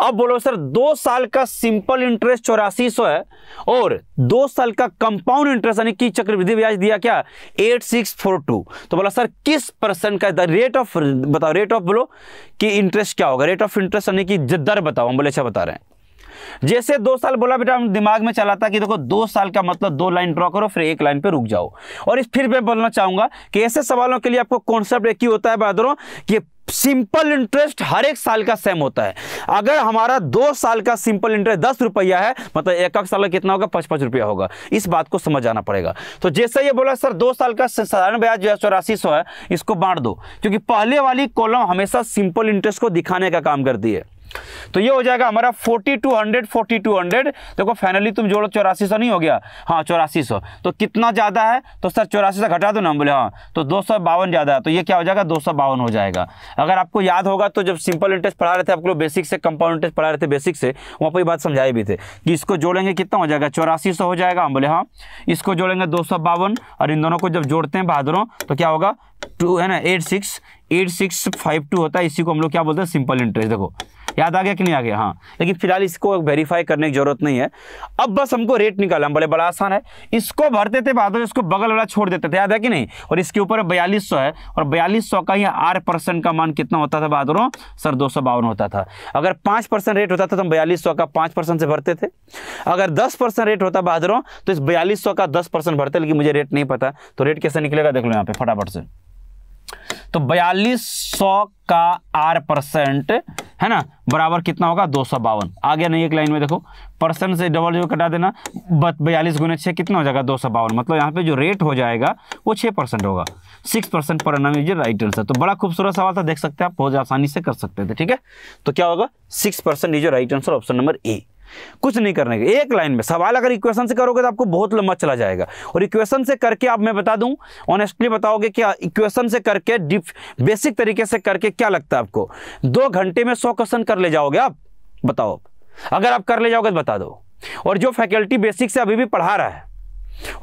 अब बोलो सर दो साल का सिंपल इंटरेस्ट चौरासी सौ है और दो साल का कंपाउंड इंटरेस्ट यानी कि चक्रवृद्धि ब्याज दिया क्या एट सिक्स फोर टू तो बोला सर किस परसेंट का रेट ऑफ बताओ रेट ऑफ बोलो कि इंटरेस्ट क्या होगा रेट ऑफ इंटरेस्ट यानी कि दर बताओ हम बोले अच्छा बता रहे हैं जैसे दो साल बोला बेटा हम दिमाग में चला था कि देखो दो साल का मतलब दो लाइन ड्रॉ करो फिर एक लाइन पे रुक जाओ और इस फिर मैं बोलना चाहूंगा कि ऐसे सवालों के लिए आपको कॉन्सेप्ट एक ही होता है बहादुरों कि सिंपल इंटरेस्ट हर एक साल का सेम होता है अगर हमारा दो साल का सिंपल इंटरेस्ट दस रुपया है मतलब एक एक साल का कितना होगा पचपच रुपया होगा इस बात को समझ आना पड़ेगा तो जैसे ये बोला सर दो साल का साधारण ब्याज जो है चौरासी सौ है इसको बांट दो क्योंकि पहले वाली कॉलम हमेशा सिंपल इंटरेस्ट को दिखाने का काम करती है तो ये हो जाएगा हमारा 4200 4200 देखो फाइनली तुम जोड़ो चौरासी सौ नहीं हो गया हाँ चौरासी सौ तो कितना ज़्यादा है तो सर चौरासी सौ घटा दो ना बोले हाँ तो दो सौ बावन ज़्यादा है तो ये क्या हो जाएगा दो सौ बावन हो जाएगा अगर आपको याद होगा तो जब सिंपल इंटरेस्ट पढ़ा रहे थे आप लोग बेसिक से कंपाउंड इंटरेस्ट पढ़ा रहे थे बेसिक से वहाँ पर बात समझाए भी थे कि इसको जोड़ेंगे कितना हो जाएगा चौरासी हो जाएगा हम बोले हाँ इसको जोड़ेंगे दो और इन दोनों को जब जोड़ते हैं बहादुरों तो क्या होगा टू है ना eight six eight six five two होता है इसी को हम लोग क्या बोलते हैं सिंपल इंटरेस्ट देखो याद आ गया कि नहीं आ गया हाँ लेकिन फिलहाल इसको वेरीफाई करने की जरूरत नहीं है अब बस हमको रेट निकालना बड़े बड़ा आसान है इसको भरते थे बाद में इसको बगल वाला छोड़ देते थे याद है कि नहीं और इसके ऊपर बयालीस है और बयालीस का यहाँ आर परसेंट का मान कितना होता था बहादुरों सर दो होता था अगर पाँच रेट होता था तो हम बयालीस का पाँच से भरते थे अगर दस रेट होता बहादुरों तो इस बयालीस का दस भरते लेकिन मुझे रेट नहीं पता तो रेट कैसे निकलेगा देख लो यहाँ पे फटाफट से तो बयालीस सौ का आर परसेंट है ना बराबर कितना होगा दो सौ बावन आ गया नहीं एक लाइन में देखो परसेंट से डबल जो कटा देना बत बयालीस गुना छः कितना हो जाएगा दो सौ बावन मतलब यहाँ पे जो रेट हो जाएगा वो छः परसेंट होगा सिक्स परसेंट पर एनम इज राइट आंसर तो बड़ा खूबसूरत सवाल था देख सकते हैं आप बहुत आसानी से कर सकते थे ठीक है तो क्या होगा six percent right answer option number A कुछ नहीं करने का एक लाइन में सवाल अगर इक्वेशन से करोगे तो आपको बहुत लंबा चला जाएगा और इक्वेशन से करके आप मैं बता दूं ऑनेस्टली बताओगे कि इक्वेशन से करके बेसिक तरीके से करके क्या लगता है आपको दो घंटे में सौ क्वेश्चन कर ले जाओगे आप बताओ अगर आप कर ले जाओगे तो बता दो और जो फैकल्टी बेसिक से अभी भी पढ़ा रहा है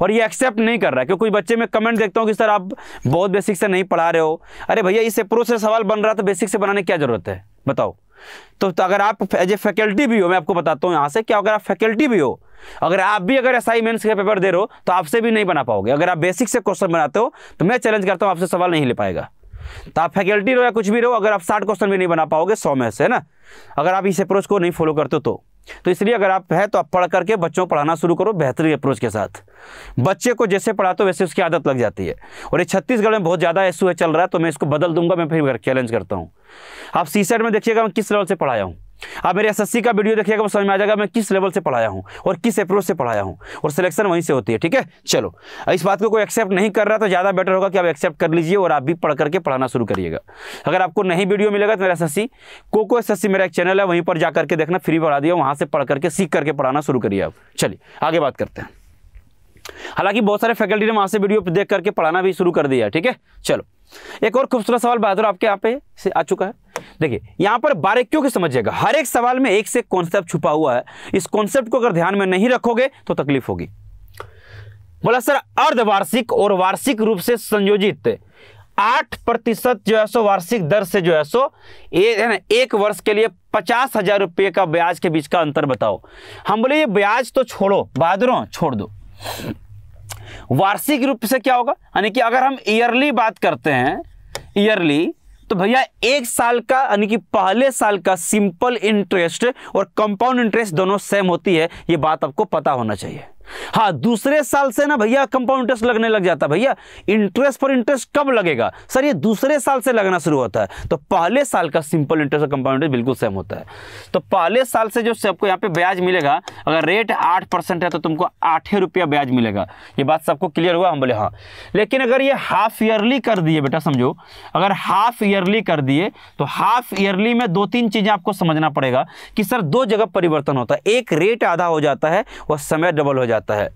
और ये एक्सेप्ट नहीं कर रहा है क्योंकि बच्चे में कमेंट देखता हूं कि सर आप बहुत बेसिक से नहीं पढ़ा रहे हो अरे भैया इस अप्रोच से सवाल बन रहा तो बेसिक से बनाने की क्या जरूरत है बताओ तो, तो अगर आप एज ए फैकल्टी भी हो मैं आपको बताता हूँ यहाँ से क्या अगर आप फैकल्टी भी हो अगर आप भी अगर असाइनमेंट्स का पेपर दे रहे हो तो आपसे भी नहीं बना पाओगे अगर आप बेसिक से क्वेश्चन बनाते हो तो मैं चैलेंज करता हूँ आपसे सवाल नहीं ले पाएगा तो आप फैकल्टी रहो या कुछ भी रहो अगर आप साठ क्वेश्चन भी नहीं बना पाओगे सौ में से है ना अगर आप इस अप्रोच को नहीं फॉलो करते तो तो इसलिए अगर आप है तो आप पढ़ करके बच्चों को पढ़ाना शुरू करो बेहतरीन अप्रोच के साथ बच्चे को जैसे पढ़ाते हो वैसे उसकी आदत लग जाती है और ये छत्तीसगढ़ में बहुत ज़्यादा इशू है चल रहा है तो मैं इसको बदल दूंगा मैं फिर चैलेंज करता हूँ आप सी में देखिएगा मैं किस लेवल से पढ़ाया हूँ आप मेरे एसएससी का वीडियो देखिएगा वो समझ में आ जाएगा मैं किस लेवल से पढ़ाया हूँ और किस अप्रोच से पढ़ाया हूँ और सिलेक्शन वहीं से होती है ठीक है चलो इस बात को कोई एक्सेप्ट नहीं कर रहा तो ज़्यादा बेटर होगा कि आप एक्सेप्ट कर लीजिए और आप भी पढ़ करके पढ़ाना शुरू करिएगा अगर आपको नहीं वीडियो मिलेगा तो मेरा एस कोको एस मेरा एक चैनल है वहीं पर जा करके देखना फ्री पढ़ा दिया वहाँ से पढ़ करके सीख करके पढ़ाना शुरू करिए आप चलिए आगे बात करते हैं हालांकि बहुत सारे फैकल्टी ने वहां से वीडियो देख करके पढ़ाना भी शुरू कर दिया ठीक है चलो एक और खूबसूरत सवाल बहादुर आपके यहाँ पे आ चुका है देखिए यहां पर बारीकियों की समझिएगा हर एक सवाल में एक से एक कॉन्सेप्ट छुपा हुआ है इस कॉन्सेप्ट को अगर ध्यान में नहीं रखोगे तो तकलीफ होगी बोला सर अर्धवार्षिक और वार्षिक रूप से संयोजित आठ प्रतिशत जो है सो वार्षिक दर से जो है सो ए, एक वर्ष के लिए पचास हजार रुपये का ब्याज के बीच का अंतर बताओ हम बोले ये ब्याज तो छोड़ो बहादुरों छोड़ दो वार्षिक रूप से क्या होगा यानी कि अगर हम ईयरली बात करते हैं ईयरली तो भैया एक साल का यानी कि पहले साल का सिंपल इंटरेस्ट और कंपाउंड इंटरेस्ट दोनों सेम होती है ये बात आपको पता होना चाहिए हाँ दूसरे साल से ना भैया कंपाउंड इंटरेस्ट लगने लग जाता भैया इंटरेस्ट पर इंटरेस्ट कब लगेगा सर ये दूसरे साल से लगना शुरू होता है तो पहले साल का सिंपल इंटरेस्ट और कंपाउंड इंटरेस्ट बिल्कुल सेम होता है तो पहले साल से जो सबको यहाँ पे ब्याज मिलेगा अगर रेट आठ परसेंट है तो तुमको आठे रुपया ब्याज मिलेगा ये बात सबको क्लियर हुआ हम बोले हाँ लेकिन अगर ये हाफ ईयरली कर दिए बेटा समझो अगर हाफ ईयरली कर दिए तो हाफ ईयरली में दो तीन चीज़ें आपको समझना पड़ेगा कि सर दो जगह परिवर्तन होता है एक रेट आधा हो जाता है और समय डबल हो जाता है जाता है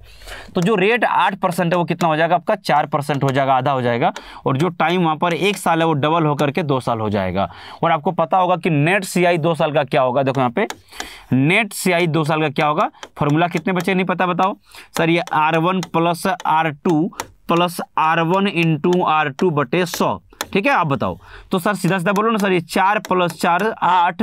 तो जो रेट आठ परसेंट है वो कितना हो जाएगा आपका चार परसेंट हो जाएगा आधा हो जाएगा और जो टाइम वहाँ पर एक साल है वो डबल होकर के दो साल हो जाएगा और आपको पता होगा कि नेट सी आई साल का क्या होगा देखो यहाँ पे नेट सी आई साल का क्या होगा फॉर्मूला कितने बचे नहीं पता बताओ सर ये R one plus R two plus R one into R two बटे सौ ठीक है आप बताओ तो सर सीधा सीधा बोलो ना सर ये चार प्लस चार आठ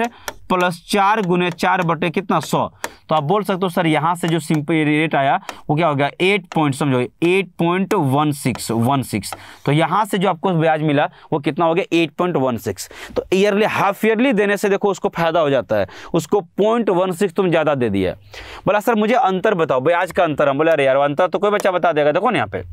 प्लस चार गुने चार बटे कितना सौ तो आप बोल सकते हो सर यहाँ से जो सिंपल रेट आया वो क्या हो गया एट पॉइंट समझो eight point one six one six तो यहाँ से जो आपको ब्याज मिला वो कितना हो गया एट पॉइंट वन सिक्स तो ईयरली हाफ ईयरली देने से देखो उसको फायदा हो जाता है उसको पॉइंट वन सिक्स तुम ज़्यादा दे दिया बोला सर मुझे अंतर बताओ ब्याज का अंतर हम बोला अरे यार अंतर तो कोई बच्चा बता देगा देखो ना यहाँ पे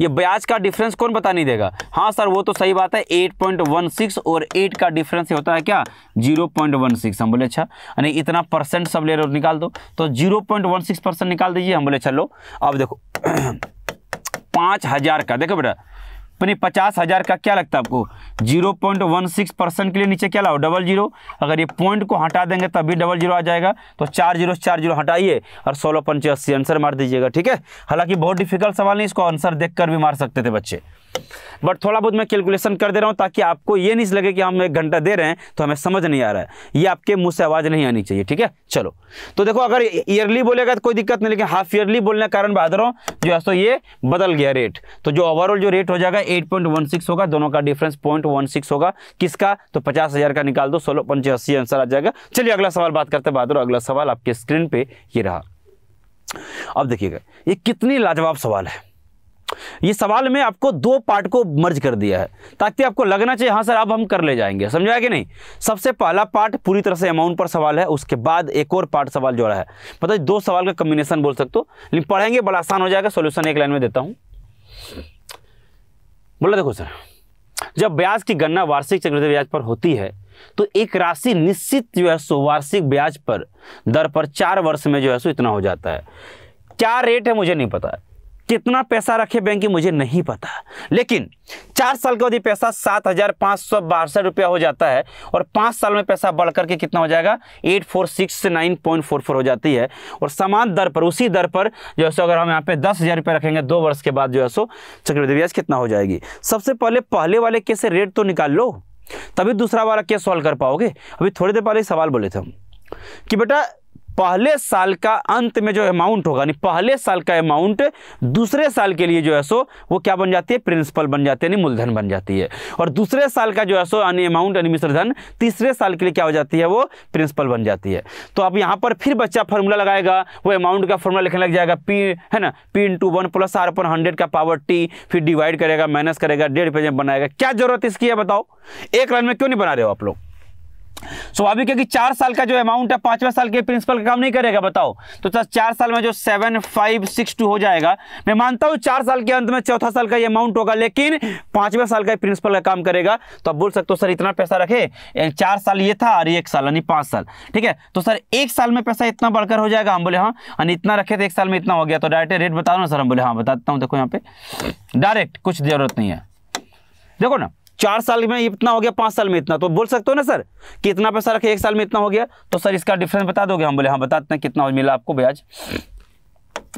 ये ब्याज का डिफरेंस कौन बता नहीं देगा हाँ सर वो तो सही बात है 8.16 और 8 का डिफरेंस होता है क्या 0.16 हम बोले अच्छा यानी इतना परसेंट सब ले रहे निकाल दो तो 0.16 परसेंट निकाल दीजिए हम बोले चलो अब देखो पाँच हज़ार का देखो बेटा अपने पचास हज़ार का क्या लगता है आपको zero point one six percent के लिए नीचे क्या लाओ डबल जीरो अगर ये पॉइंट को हटा देंगे तभी डबल जीरो आ जाएगा तो चार जीरो चार जीरो हटाइए और सोलह पंचे अस्सी आंसर मार दीजिएगा ठीक है हालांकि बहुत डिफिकल्ट सवाल नहीं इसको आंसर देख भी मार सकते थे बच्चे बट थोड़ा बहुत मैं कैलकुलेशन कर दे रहा हूँ ताकि आपको ये नहीं लगे कि हम एक घंटा दे रहे हैं तो हमें समझ नहीं आ रहा है ये आपके मुंह से आवाज़ नहीं आनी चाहिए ठीक है चलो तो देखो अगर ईयरली बोलेगा तो कोई दिक्कत नहीं लेकिन हाफ ईयरली बोलने के कारण बात रहा हूँ जो है तो ये बदल गया रेट तो जो ओवरऑल जो रेट हो जाएगा एट होगा दोनों का डिफरेंस पॉइंट होगा किसका तो पचास का निकाल दो सोलह पंच आंसर आ जाएगा चलिए अगला सवाल बात करते बात अगला सवाल आपके स्क्रीन पर ये रहा अब देखिएगा ये कितनी लाजवाब सवाल है ये सवाल में आपको दो पार्ट को मर्ज कर दिया है ताकि आपको लगना चाहिए हाँ सर अब हम कर ले जाएंगे समझाया कि नहीं सबसे पहला पार्ट पूरी तरह से अमाउंट पर सवाल है उसके बाद एक और पार्ट सवाल जोड़ा है मतलब दो सवाल का कम्बिनेशन बोल सकते हो लेकिन पढ़ेंगे बड़ा आसान हो जाएगा सोल्यूशन एक लाइन में देता हूँ बोला देखो सर जब ब्याज की गणना वार्षिक चक्रवृद्धि ब्याज पर होती है तो एक राशि निश्चित जो है सो वार्षिक ब्याज पर दर पर चार वर्ष में जो है सो इतना हो जाता है क्या रेट है मुझे नहीं पता कितना पैसा रखे बैंक की मुझे नहीं पता लेकिन चार साल का यदि पैसा सात हज़ार पाँच सौ बासठ रुपया हो जाता है और पांच साल में पैसा बढ़ करके कितना हो जाएगा eight four six nine point four four हो जाती है और समान दर पर उसी दर पर जो है सो अगर हम यहाँ पे दस हज़ार रुपया रखेंगे दो वर्ष के बाद जो है सो चक्रवृद्धि ब्याज कितना हो जाएगी सबसे पहले पहले वाले केस से रेट तो निकाल लो तभी दूसरा वाला केस सॉल्व कर पाओगे अभी थोड़ी देर पहले सवाल बोले थे हम कि बेटा पहले साल का अंत में जो अमाउंट होगा यानी पहले साल का अमाउंट दूसरे साल के लिए जो है सो वो क्या बन जाती है प्रिंसिपल बन जाती है यानी मूलधन बन जाती है और दूसरे साल का जो है सो यानी अमाउंट यानी मिश्र धन तीसरे साल के लिए क्या हो जाती है वो प्रिंसिपल बन जाती है तो अब यहाँ पर फिर बच्चा फॉर्मूला लगाएगा वो अमाउंट का फॉर्मूला लिखने लग जाएगा पी है ना P into one plus R upon hundred का पावर टी फिर डिवाइड करेगा माइनस करेगा डेढ़ पेज बनाएगा क्या जरूरत इसकी है बताओ एक लाइन में क्यों नहीं बना रहे हो आप लोग स्वाभाविक है कि चार साल का जो अमाउंट है पांचवें साल के प्रिंसिपल का काम नहीं करेगा बताओ तो चार साल में जो सेवन फाइव सिक्स टू हो जाएगा मैं मानता हूं चार साल के अंत में चौथा साल का ये अमाउंट होगा लेकिन पांचवें साल का प्रिंसिपल का काम करेगा तो आप बोल सकते हो सर इतना पैसा रखे चार साल ये था और एक साल यानी पांच साल ठीक है तो सर एक साल में पैसा इतना बढ़कर हो जाएगा हम बोले हाँ यानी इतना रखे तो एक साल में इतना हो गया तो डायरेक्ट रेट बता दो ना सर हम बोले हाँ बताता हूँ देखो यहाँ पे डायरेक्ट कुछ जरूरत नहीं है देखो ना चार साल में इतना हो गया पांच साल में इतना तो बोल सकते हो ना सर कि इतना पैसा रखे एक साल में इतना हो गया तो सर इसका डिफरेंस बता दोगे हम बोले हाँ बताते हैं कितना मिला आपको ब्याज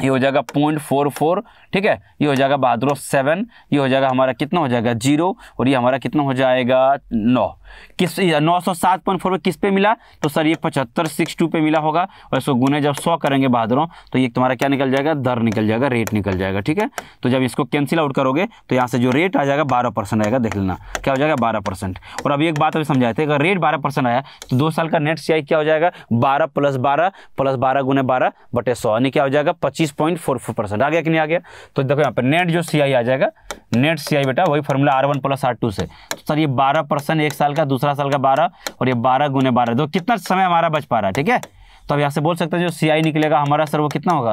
ये हो जाएगा पॉइंट फोर फोर ठीक है ये हो जाएगा बहादुर सेवन ये हो जाएगा हमारा कितना हो जाएगा जीरो और ये हमारा कितना हो जाएगा नौ किस नौ सौ सात पॉइंट फोर किस पे मिला तो सर ये पचहत्तर सिक्स टू पे मिला होगा और इसको गुने जब सौ करेंगे बहादुरों तो ये तुम्हारा क्या निकल जाएगा दर निकल जाएगा रेट निकल जाएगा ठीक है तो जब इसको कैंसिल आउट करोगे तो यहाँ से जो रेट आ जाएगा बारह परसेंट आएगा देख लेना क्या हो जाएगा बारह परसेंट और अभी एक बात अभी समझाए थे अगर रेट बारह परसेंट आया तो दो साल का नेट सी क्या हो जाएगा बारह प्लस बारह प्लस बारह गुने बारह बटे सौ यानी क्या हो जाएगा पच्चीस पॉइंट फोर फोर परसेंट आ गया कि नहीं आ गया तो देखो यहाँ पर नेट जो सी आ जाएगा नेट सी बेटा वही formula R one plus R two से तो सर ये बारह परसेंट एक साल का दूसरा साल का बारह और ये बारह गुने बारह दो कितना समय हमारा बच पा रहा है ठीक है तो अब यहाँ से बोल सकते हैं जो सी निकलेगा हमारा सर वो कितना होगा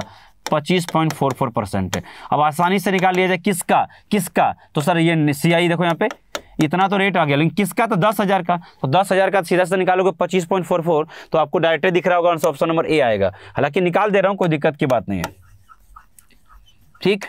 25.44 परसेंट अब आसानी से निकाल लिया जाए किसका किसका तो सर ये सी देखो यहाँ पे इतना तो रेट आ गया लेकिन किसका तो दस हज़ार का तो दस हज़ार का सीधा से निकालोगे 25.44 तो आपको डायरेक्ट दिख रहा होगा आंसर ऑप्शन नंबर ए आएगा हालांकि निकाल दे रहा हूँ कोई दिक्कत की बात नहीं है ठीक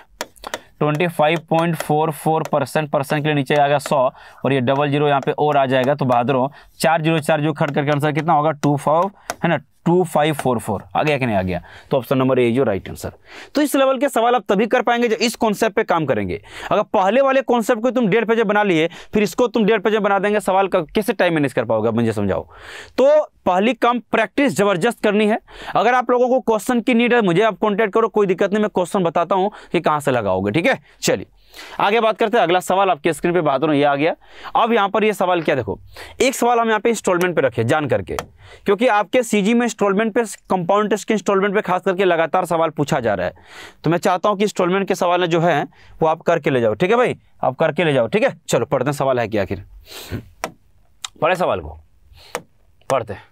twenty five point four four percent percent के लिए नीचे आएगा सौ और ये डबल जीरो यहाँ पे और आ जाएगा तो बहादुरों चार जीरो चार जीरो खट करके आंसर कितना होगा टू फाइव है ना टू फाइव फोर फोर आ गया कि नहीं आ गया तो ऑप्शन नंबर ए जो राइट आंसर तो इस लेवल के सवाल आप तभी कर पाएंगे जब इस कॉन्सेप्ट पे काम करेंगे अगर पहले वाले कॉन्सेप्ट को तुम डेढ़ पेज बना लिए फिर इसको तुम डेढ़ पेज बना देंगे सवाल का कैसे टाइम मैनेज कर पाओगे मुझे समझाओ तो पहली काम प्रैक्टिस जबरदस्त करनी है अगर आप लोगों को क्वेश्चन की नीड है मुझे आप कॉन्टेक्ट करो कोई दिक्कत नहीं मैं क्वेश्चन बताता हूँ कि कहाँ से लगाओगे ठीक है चलिए आगे बात करते हैं अगला सवाल आपके स्क्रीन पे बात ये आ गया अब यहाँ पर ये सवाल क्या देखो एक सवाल हम यहाँ पे इंस्टॉलमेंट पे रखे जान करके क्योंकि आपके सीजी में इंस्टॉलमेंट पे कंपाउंड टेस्ट के इंस्टॉलमेंट पे खास करके लगातार सवाल पूछा जा रहा है तो मैं चाहता हूँ कि इंस्टॉलमेंट के सवाल जो है वो आप करके ले जाओ ठीक है भाई आप करके ले जाओ ठीक है चलो पढ़ते हैं सवाल है कि आखिर पढ़े सवाल को पढ़ते हैं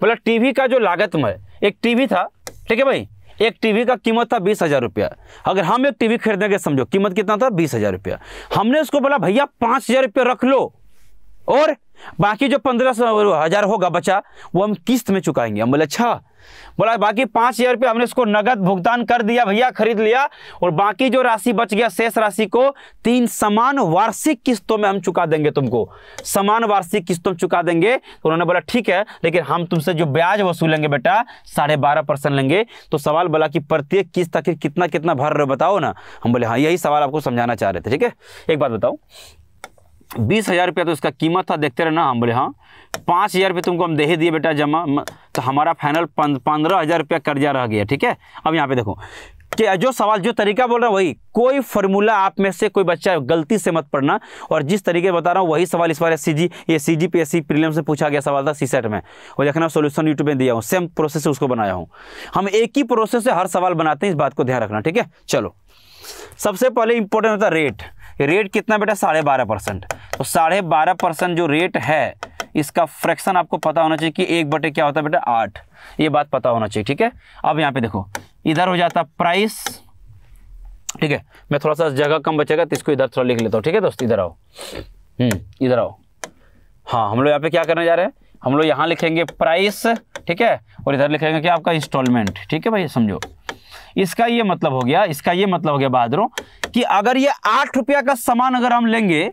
बोला टीवी का जो लागत में एक टीवी था ठीक है भाई एक टीवी का कीमत था बीस हज़ार रुपया अगर हम एक टीवी खरीदेंगे समझो कीमत कितना था बीस हज़ार रुपया हमने उसको बोला भैया पांच हज़ार रुपया रख लो और बाकी जो पंद्रह सौ हज़ार होगा बचा वो हम किस्त में चुकाएंगे हम बोले अच्छा बोला बाकी पांच हज़ार रुपये हमने इसको नगद भुगतान कर दिया भैया खरीद लिया और बाकी जो राशि बच गया शेष राशि को तीन समान वार्षिक किस्तों में हम चुका देंगे तुमको समान वार्षिक किस्तों में चुका देंगे तो उन्होंने बोला ठीक है लेकिन हम तुमसे जो ब्याज वसूलेंगे बेटा साढ़े बारह परसेंट लेंगे तो सवाल बोला कि प्रत्येक किस्त आखिर कितना कितना भर रहे बताओ ना हम बोले हाँ यही सवाल आपको समझाना चाह रहे थे ठीक है एक बात बताओ बीस हज़ार रुपया तो इसका कीमत था देखते रहे ना हम बोले हाँ पाँच हज़ार रुपये तुमको हम दे ही दिए बेटा जमा तो हमारा फाइनल पंद्रह हज़ार रुपया कर्जा रह गया ठीक है अब यहाँ पे देखो कि जो सवाल जो तरीका बोल रहा हूँ वही कोई फॉर्मूला आप में से कोई बच्चा गलती से मत पढ़ना और जिस तरीके बता रहा हूँ वही सवाल इस बार एस सी जी ये C G P S C prelims से पूछा गया सवाल था सी सेट में और देखना सोल्यूशन यूट्यूब में दिया हूँ सेम प्रोसेस से उसको बनाया हूँ हम एक ही प्रोसेस से हर सवाल बनाते हैं इस बात को ध्यान रखना ठीक है चलो सबसे पहले इंपॉर्टेंट होता है रेट रेट कितना बेटा साढ़े बारह परसेंट तो साढ़े बारह परसेंट जो रेट है इसका फ्रैक्शन आपको पता होना चाहिए कि एक बटे क्या होता है बेटा आठ ये बात पता होना चाहिए ठीक है अब यहाँ पे देखो इधर हो जाता प्राइस ठीक है मैं थोड़ा सा जगह कम बचेगा तो इसको इधर थोड़ा लिख लेता हूँ ठीक है दोस्त इधर आओ हम्म, इधर आओ हाँ हम लोग यहाँ पे क्या करने जा रहे हैं हम लोग यहाँ लिखेंगे प्राइस ठीक है और इधर लिखेंगे क्या आपका इंस्टॉलमेंट ठीक है भाई समझो इसका ये मतलब हो गया इसका ये मतलब हो गया बहादुरों कि अगर ये आठ रुपया का सामान अगर हम लेंगे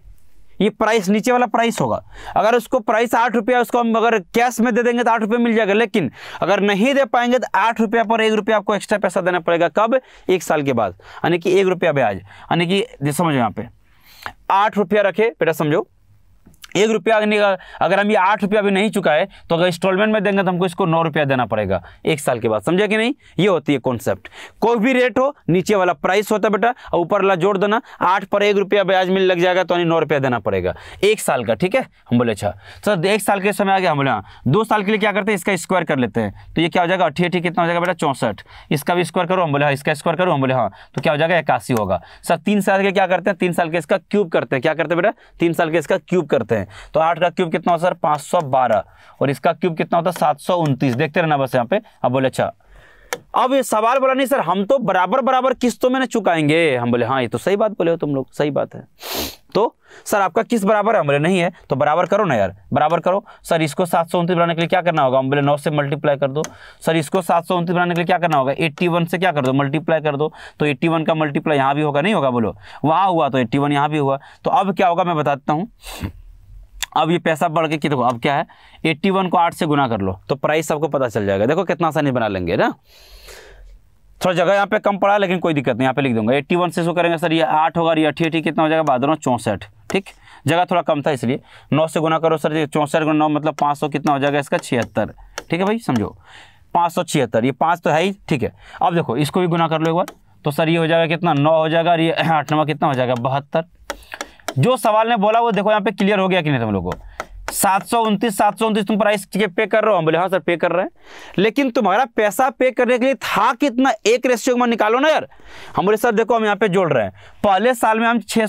ये प्राइस नीचे वाला प्राइस होगा अगर उसको प्राइस आठ रुपया उसको हम अगर कैश में दे देंगे तो आठ रुपये मिल जाएगा लेकिन अगर नहीं दे पाएंगे तो आठ रुपया पर एक रुपया आपको एक्स्ट्रा पैसा देना पड़ेगा कब एक साल के बाद यानी कि एक रुपया ब्याज यानी कि समझो यहाँ पे आठ रुपया रखे बेटा समझो एक रुपया अगर हम ये आठ रुपया भी नहीं चुका है तो अगर इंस्टॉलमेंट में देंगे तो हमको इसको नौ रुपया देना पड़ेगा एक साल के बाद समझे कि नहीं ये होती है कॉन्सेप्ट कोई भी रेट हो नीचे वाला प्राइस होता है बेटा और ऊपर वाला जोड़ देना आठ पर एक रुपया ब्याज मिल लग जाएगा तो यानी नौ रुपया देना पड़ेगा एक साल का ठीक है हम बोले अच्छा तो सर एक साल के समय आ गया हम बोले हाँ दो साल के लिए क्या करते हैं इसका स्क्वायर कर लेते हैं तो ये क्या हो जाएगा अठी अठी कितना हो जाएगा बेटा चौंसठ इसका भी स्क्वायर करो हम बोले हाँ इसका स्क्वायर करो हम बोले हाँ तो क्या हो जाएगा इक्यासी होगा सर तीन साल के क्या करते हैं तीन साल के इसका क्यूब करते हैं क्या करते हैं बेटा तीन साल के इसका क्यूब करते हैं हैं तो आठ का क्यूब कितना होता है सर पाँच सौ बारह और इसका क्यूब कितना होता है सात सौ उनतीस देखते रहना बस यहाँ पे अब बोले अच्छा अब ये सवाल बोला नहीं सर हम तो बराबर बराबर किस्तों तो में ना चुकाएंगे हम बोले हाँ ये तो सही बात बोले हो तुम लोग सही बात है तो सर आपका किस बराबर है हम बोले नहीं है तो बराबर करो ना यार बराबर करो सर इसको सात सौ उनतीस बनाने के लिए क्या करना होगा हम बोले नौ से मल्टीप्लाई कर दो सर इसको सात सौ उनतीस बनाने के लिए क्या करना होगा एट्टी वन से क्या कर दो मल्टीप्लाई कर दो तो एट्टी वन का मल्टीप्लाई यहाँ भी होगा नहीं होगा बोलो वहाँ हुआ तो एट्टी वन यहाँ भी हुआ तो अब क्या होगा मैं बताता हूँ अब ये पैसा बढ़ के देखो अब क्या है एट्टी वन को आठ से गुना कर लो तो प्राइस सबको पता चल जाएगा देखो कितना आसानी बना लेंगे ना थोड़ा जगह यहाँ पे कम पड़ा लेकिन कोई दिक्कत नहीं यहाँ पे लिख दूंगा एट्टी वन से शो करेंगे सर ये आठ होगा ये अठी अठी कितना हो जाएगा बाद चौंसठ ठीक जगह थोड़ा कम था इसलिए नौ से गुना करो सर चौंसठ गुना नौ मतलब पाँच सौ कितना हो जाएगा इसका छिहत्तर ठीक है भाई समझो पाँच सौ छिहत्तर ये पाँच तो है ही ठीक है अब देखो इसको भी गुना कर लो एक बार तो सर ये हो जाएगा कितना नौ हो जाएगा और ये आठ नवा कितना हो जाएगा बहत्तर जो सवाल ने बोला वो देखो यहाँ पे क्लियर हो गया कि नहीं तुम लोग को सात सौ उनतीस सात सौ उनतीस तुम प्राइस पे कर रहे हो हम बोले हाँ सर पे कर रहे हैं लेकिन तुम्हारा पैसा पे करने के लिए था कितना एक रेशियो में निकालो ना यार हम बोले सर देखो हम यहाँ पे जोड़ रहे हैं पहले साल में हम छः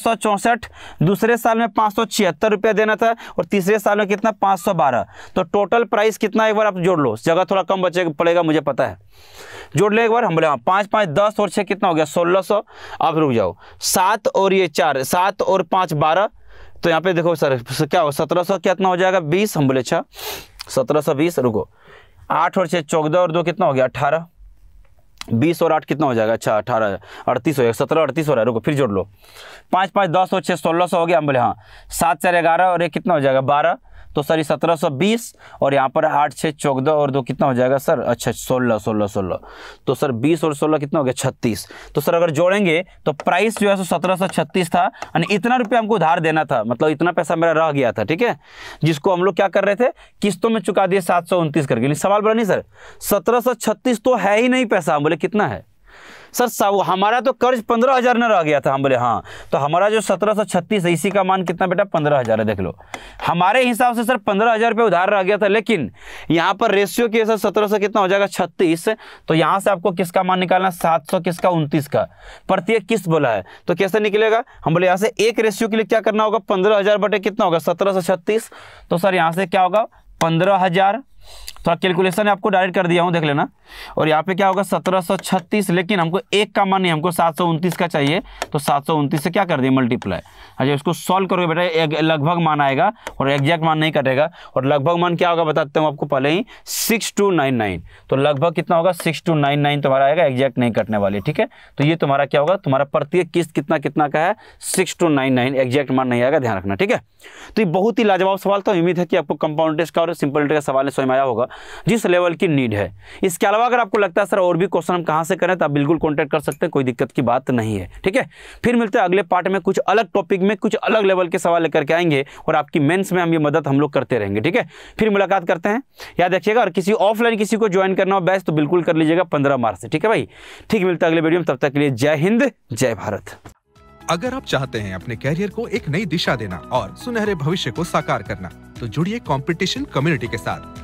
दूसरे साल में पाँच रुपया देना था और तीसरे साल में कितना पाँच तो टोटल प्राइस कितना एक बार आप जोड़ लो जगह थोड़ा कम बचे पड़ेगा मुझे पता है जोड़ ले एक बार हम बोले हाँ पाँच पाँच दस और छः कितना हो गया सोलह सौ आप रुक जाओ सात और ये चार सात और पाँच बारह तो यहाँ पे देखो सर क्या हो सत्रह सौ कितना हो जाएगा बीस हम बोले अच्छा सत्रह सौ बीस रुको आठ और छः चौदह और दो कितना हो गया अट्ठारह बीस और आठ कितना हो जाएगा अच्छा अठारह अड़तीस हो गया सत्रह अड़तीस हो रहा है रुको फिर जोड़ लो पाँच पाँच दस और छः सोलह सौ हो गया हम बोले हाँ सात चार ग्यारह और एक कितना हो जाएगा बारह तो सर ये सत्रह सौ बीस और यहाँ पर आठ छः चौदह और दो कितना हो जाएगा सर अच्छा सोलह सोलह सोलह तो सर बीस और सोलह कितना हो गया छत्तीस तो सर अगर जोड़ेंगे तो प्राइस जो है सो सत्रह सौ छत्तीस था यानी इतना रुपया हमको उधार देना था मतलब इतना पैसा मेरा रह गया था ठीक है जिसको हम लोग क्या कर रहे थे किस्तों में चुका दिए सात सौ उनतीस करके सवाल बड़ा नहीं सर सत्रह सौ छत्तीस तो है ही नहीं पैसा हम बोले कितना है सर हमारा तो कर्ज पंद्रह हज़ार में रह गया था हम बोले हाँ तो हमारा जो सत्रह सौ छत्तीस है इसी का मान कितना बेटा पंद्रह हज़ार है देख लो हमारे हिसाब से सर पंद्रह हज़ार रुपये उधार रह गया था लेकिन यहाँ पर रेशियो की सर सत्रह सौ कितना हो जाएगा छत्तीस तो यहाँ से आपको किसका मान निकालना सात सौ किसका उनतीस का प्रत्येक किस्त बोला है तो कैसे निकलेगा हम बोले यहाँ से एक रेशियो के लिए क्या करना होगा पंद्रह हज़ार बटे कितना होगा सत्रह सौ छत्तीस तो सर यहाँ से क्या होगा पंद्रह हज़ार थोड़ा तो कैलकुलेशन आपको डायरेक्ट कर दिया हूँ देख लेना और यहाँ पे क्या होगा सत्रह लेकिन हमको एक का मान नहीं हमको सात का चाहिए तो सात से क्या कर दिया मल्टीप्लाई अच्छा इसको सॉल्व करोगे बेटा लगभग मान आएगा और एग्जैक्ट मान नहीं कटेगा और लगभग मान क्या होगा बताते हूँ आपको पहले ही सिक्स टू नाइन नाइन तो लगभग कितना होगा सिक्स टू नाइन नाइन तुम्हारा आएगा एग्जैक्ट नहीं कटने वाली ठीक है तो ये तुम्हारा क्या होगा तुम्हारा प्रत्येक किस्त कितना कितना का है six two nine nine exact मान नहीं आएगा ध्यान रखना ठीक है तो ये बहुत ही लाजवाब सवाल था उम्मीद है कि आपको कंपाउंड टेस्ट का और सिंपल टेस्ट का सवाल समझ आया होगा जिस लेवल की नीड है इसके अलावा अगर आपको लगता है सर और भी क्वेश्चन हम कहाँ से करें तो आप बिल्कुल कॉन्टैक्ट कर सकते हैं कोई दिक्कत की बात नहीं है ठीक है फिर मिलते हैं अगले पार्ट में कुछ अलग टॉपिक में कुछ अलग लेवल के सवाल लेकर के आएंगे और आपकी मेन्स में हम ये मदद हम लोग करते रहेंगे ठीक है फिर मुलाकात करते हैं या देखिएगा और किसी ऑफलाइन किसी को ज्वाइन करना हो बैच तो बिल्कुल कर लीजिएगा पंद्रह मार्च से ठीक है भाई ठीक मिलता है अगले वीडियो में तब तक के लिए जय हिंद जय भारत अगर आप चाहते हैं अपने कैरियर को एक नई दिशा देना और सुनहरे भविष्य को साकार करना तो जुड़िए कंपटीशन कम्युनिटी के साथ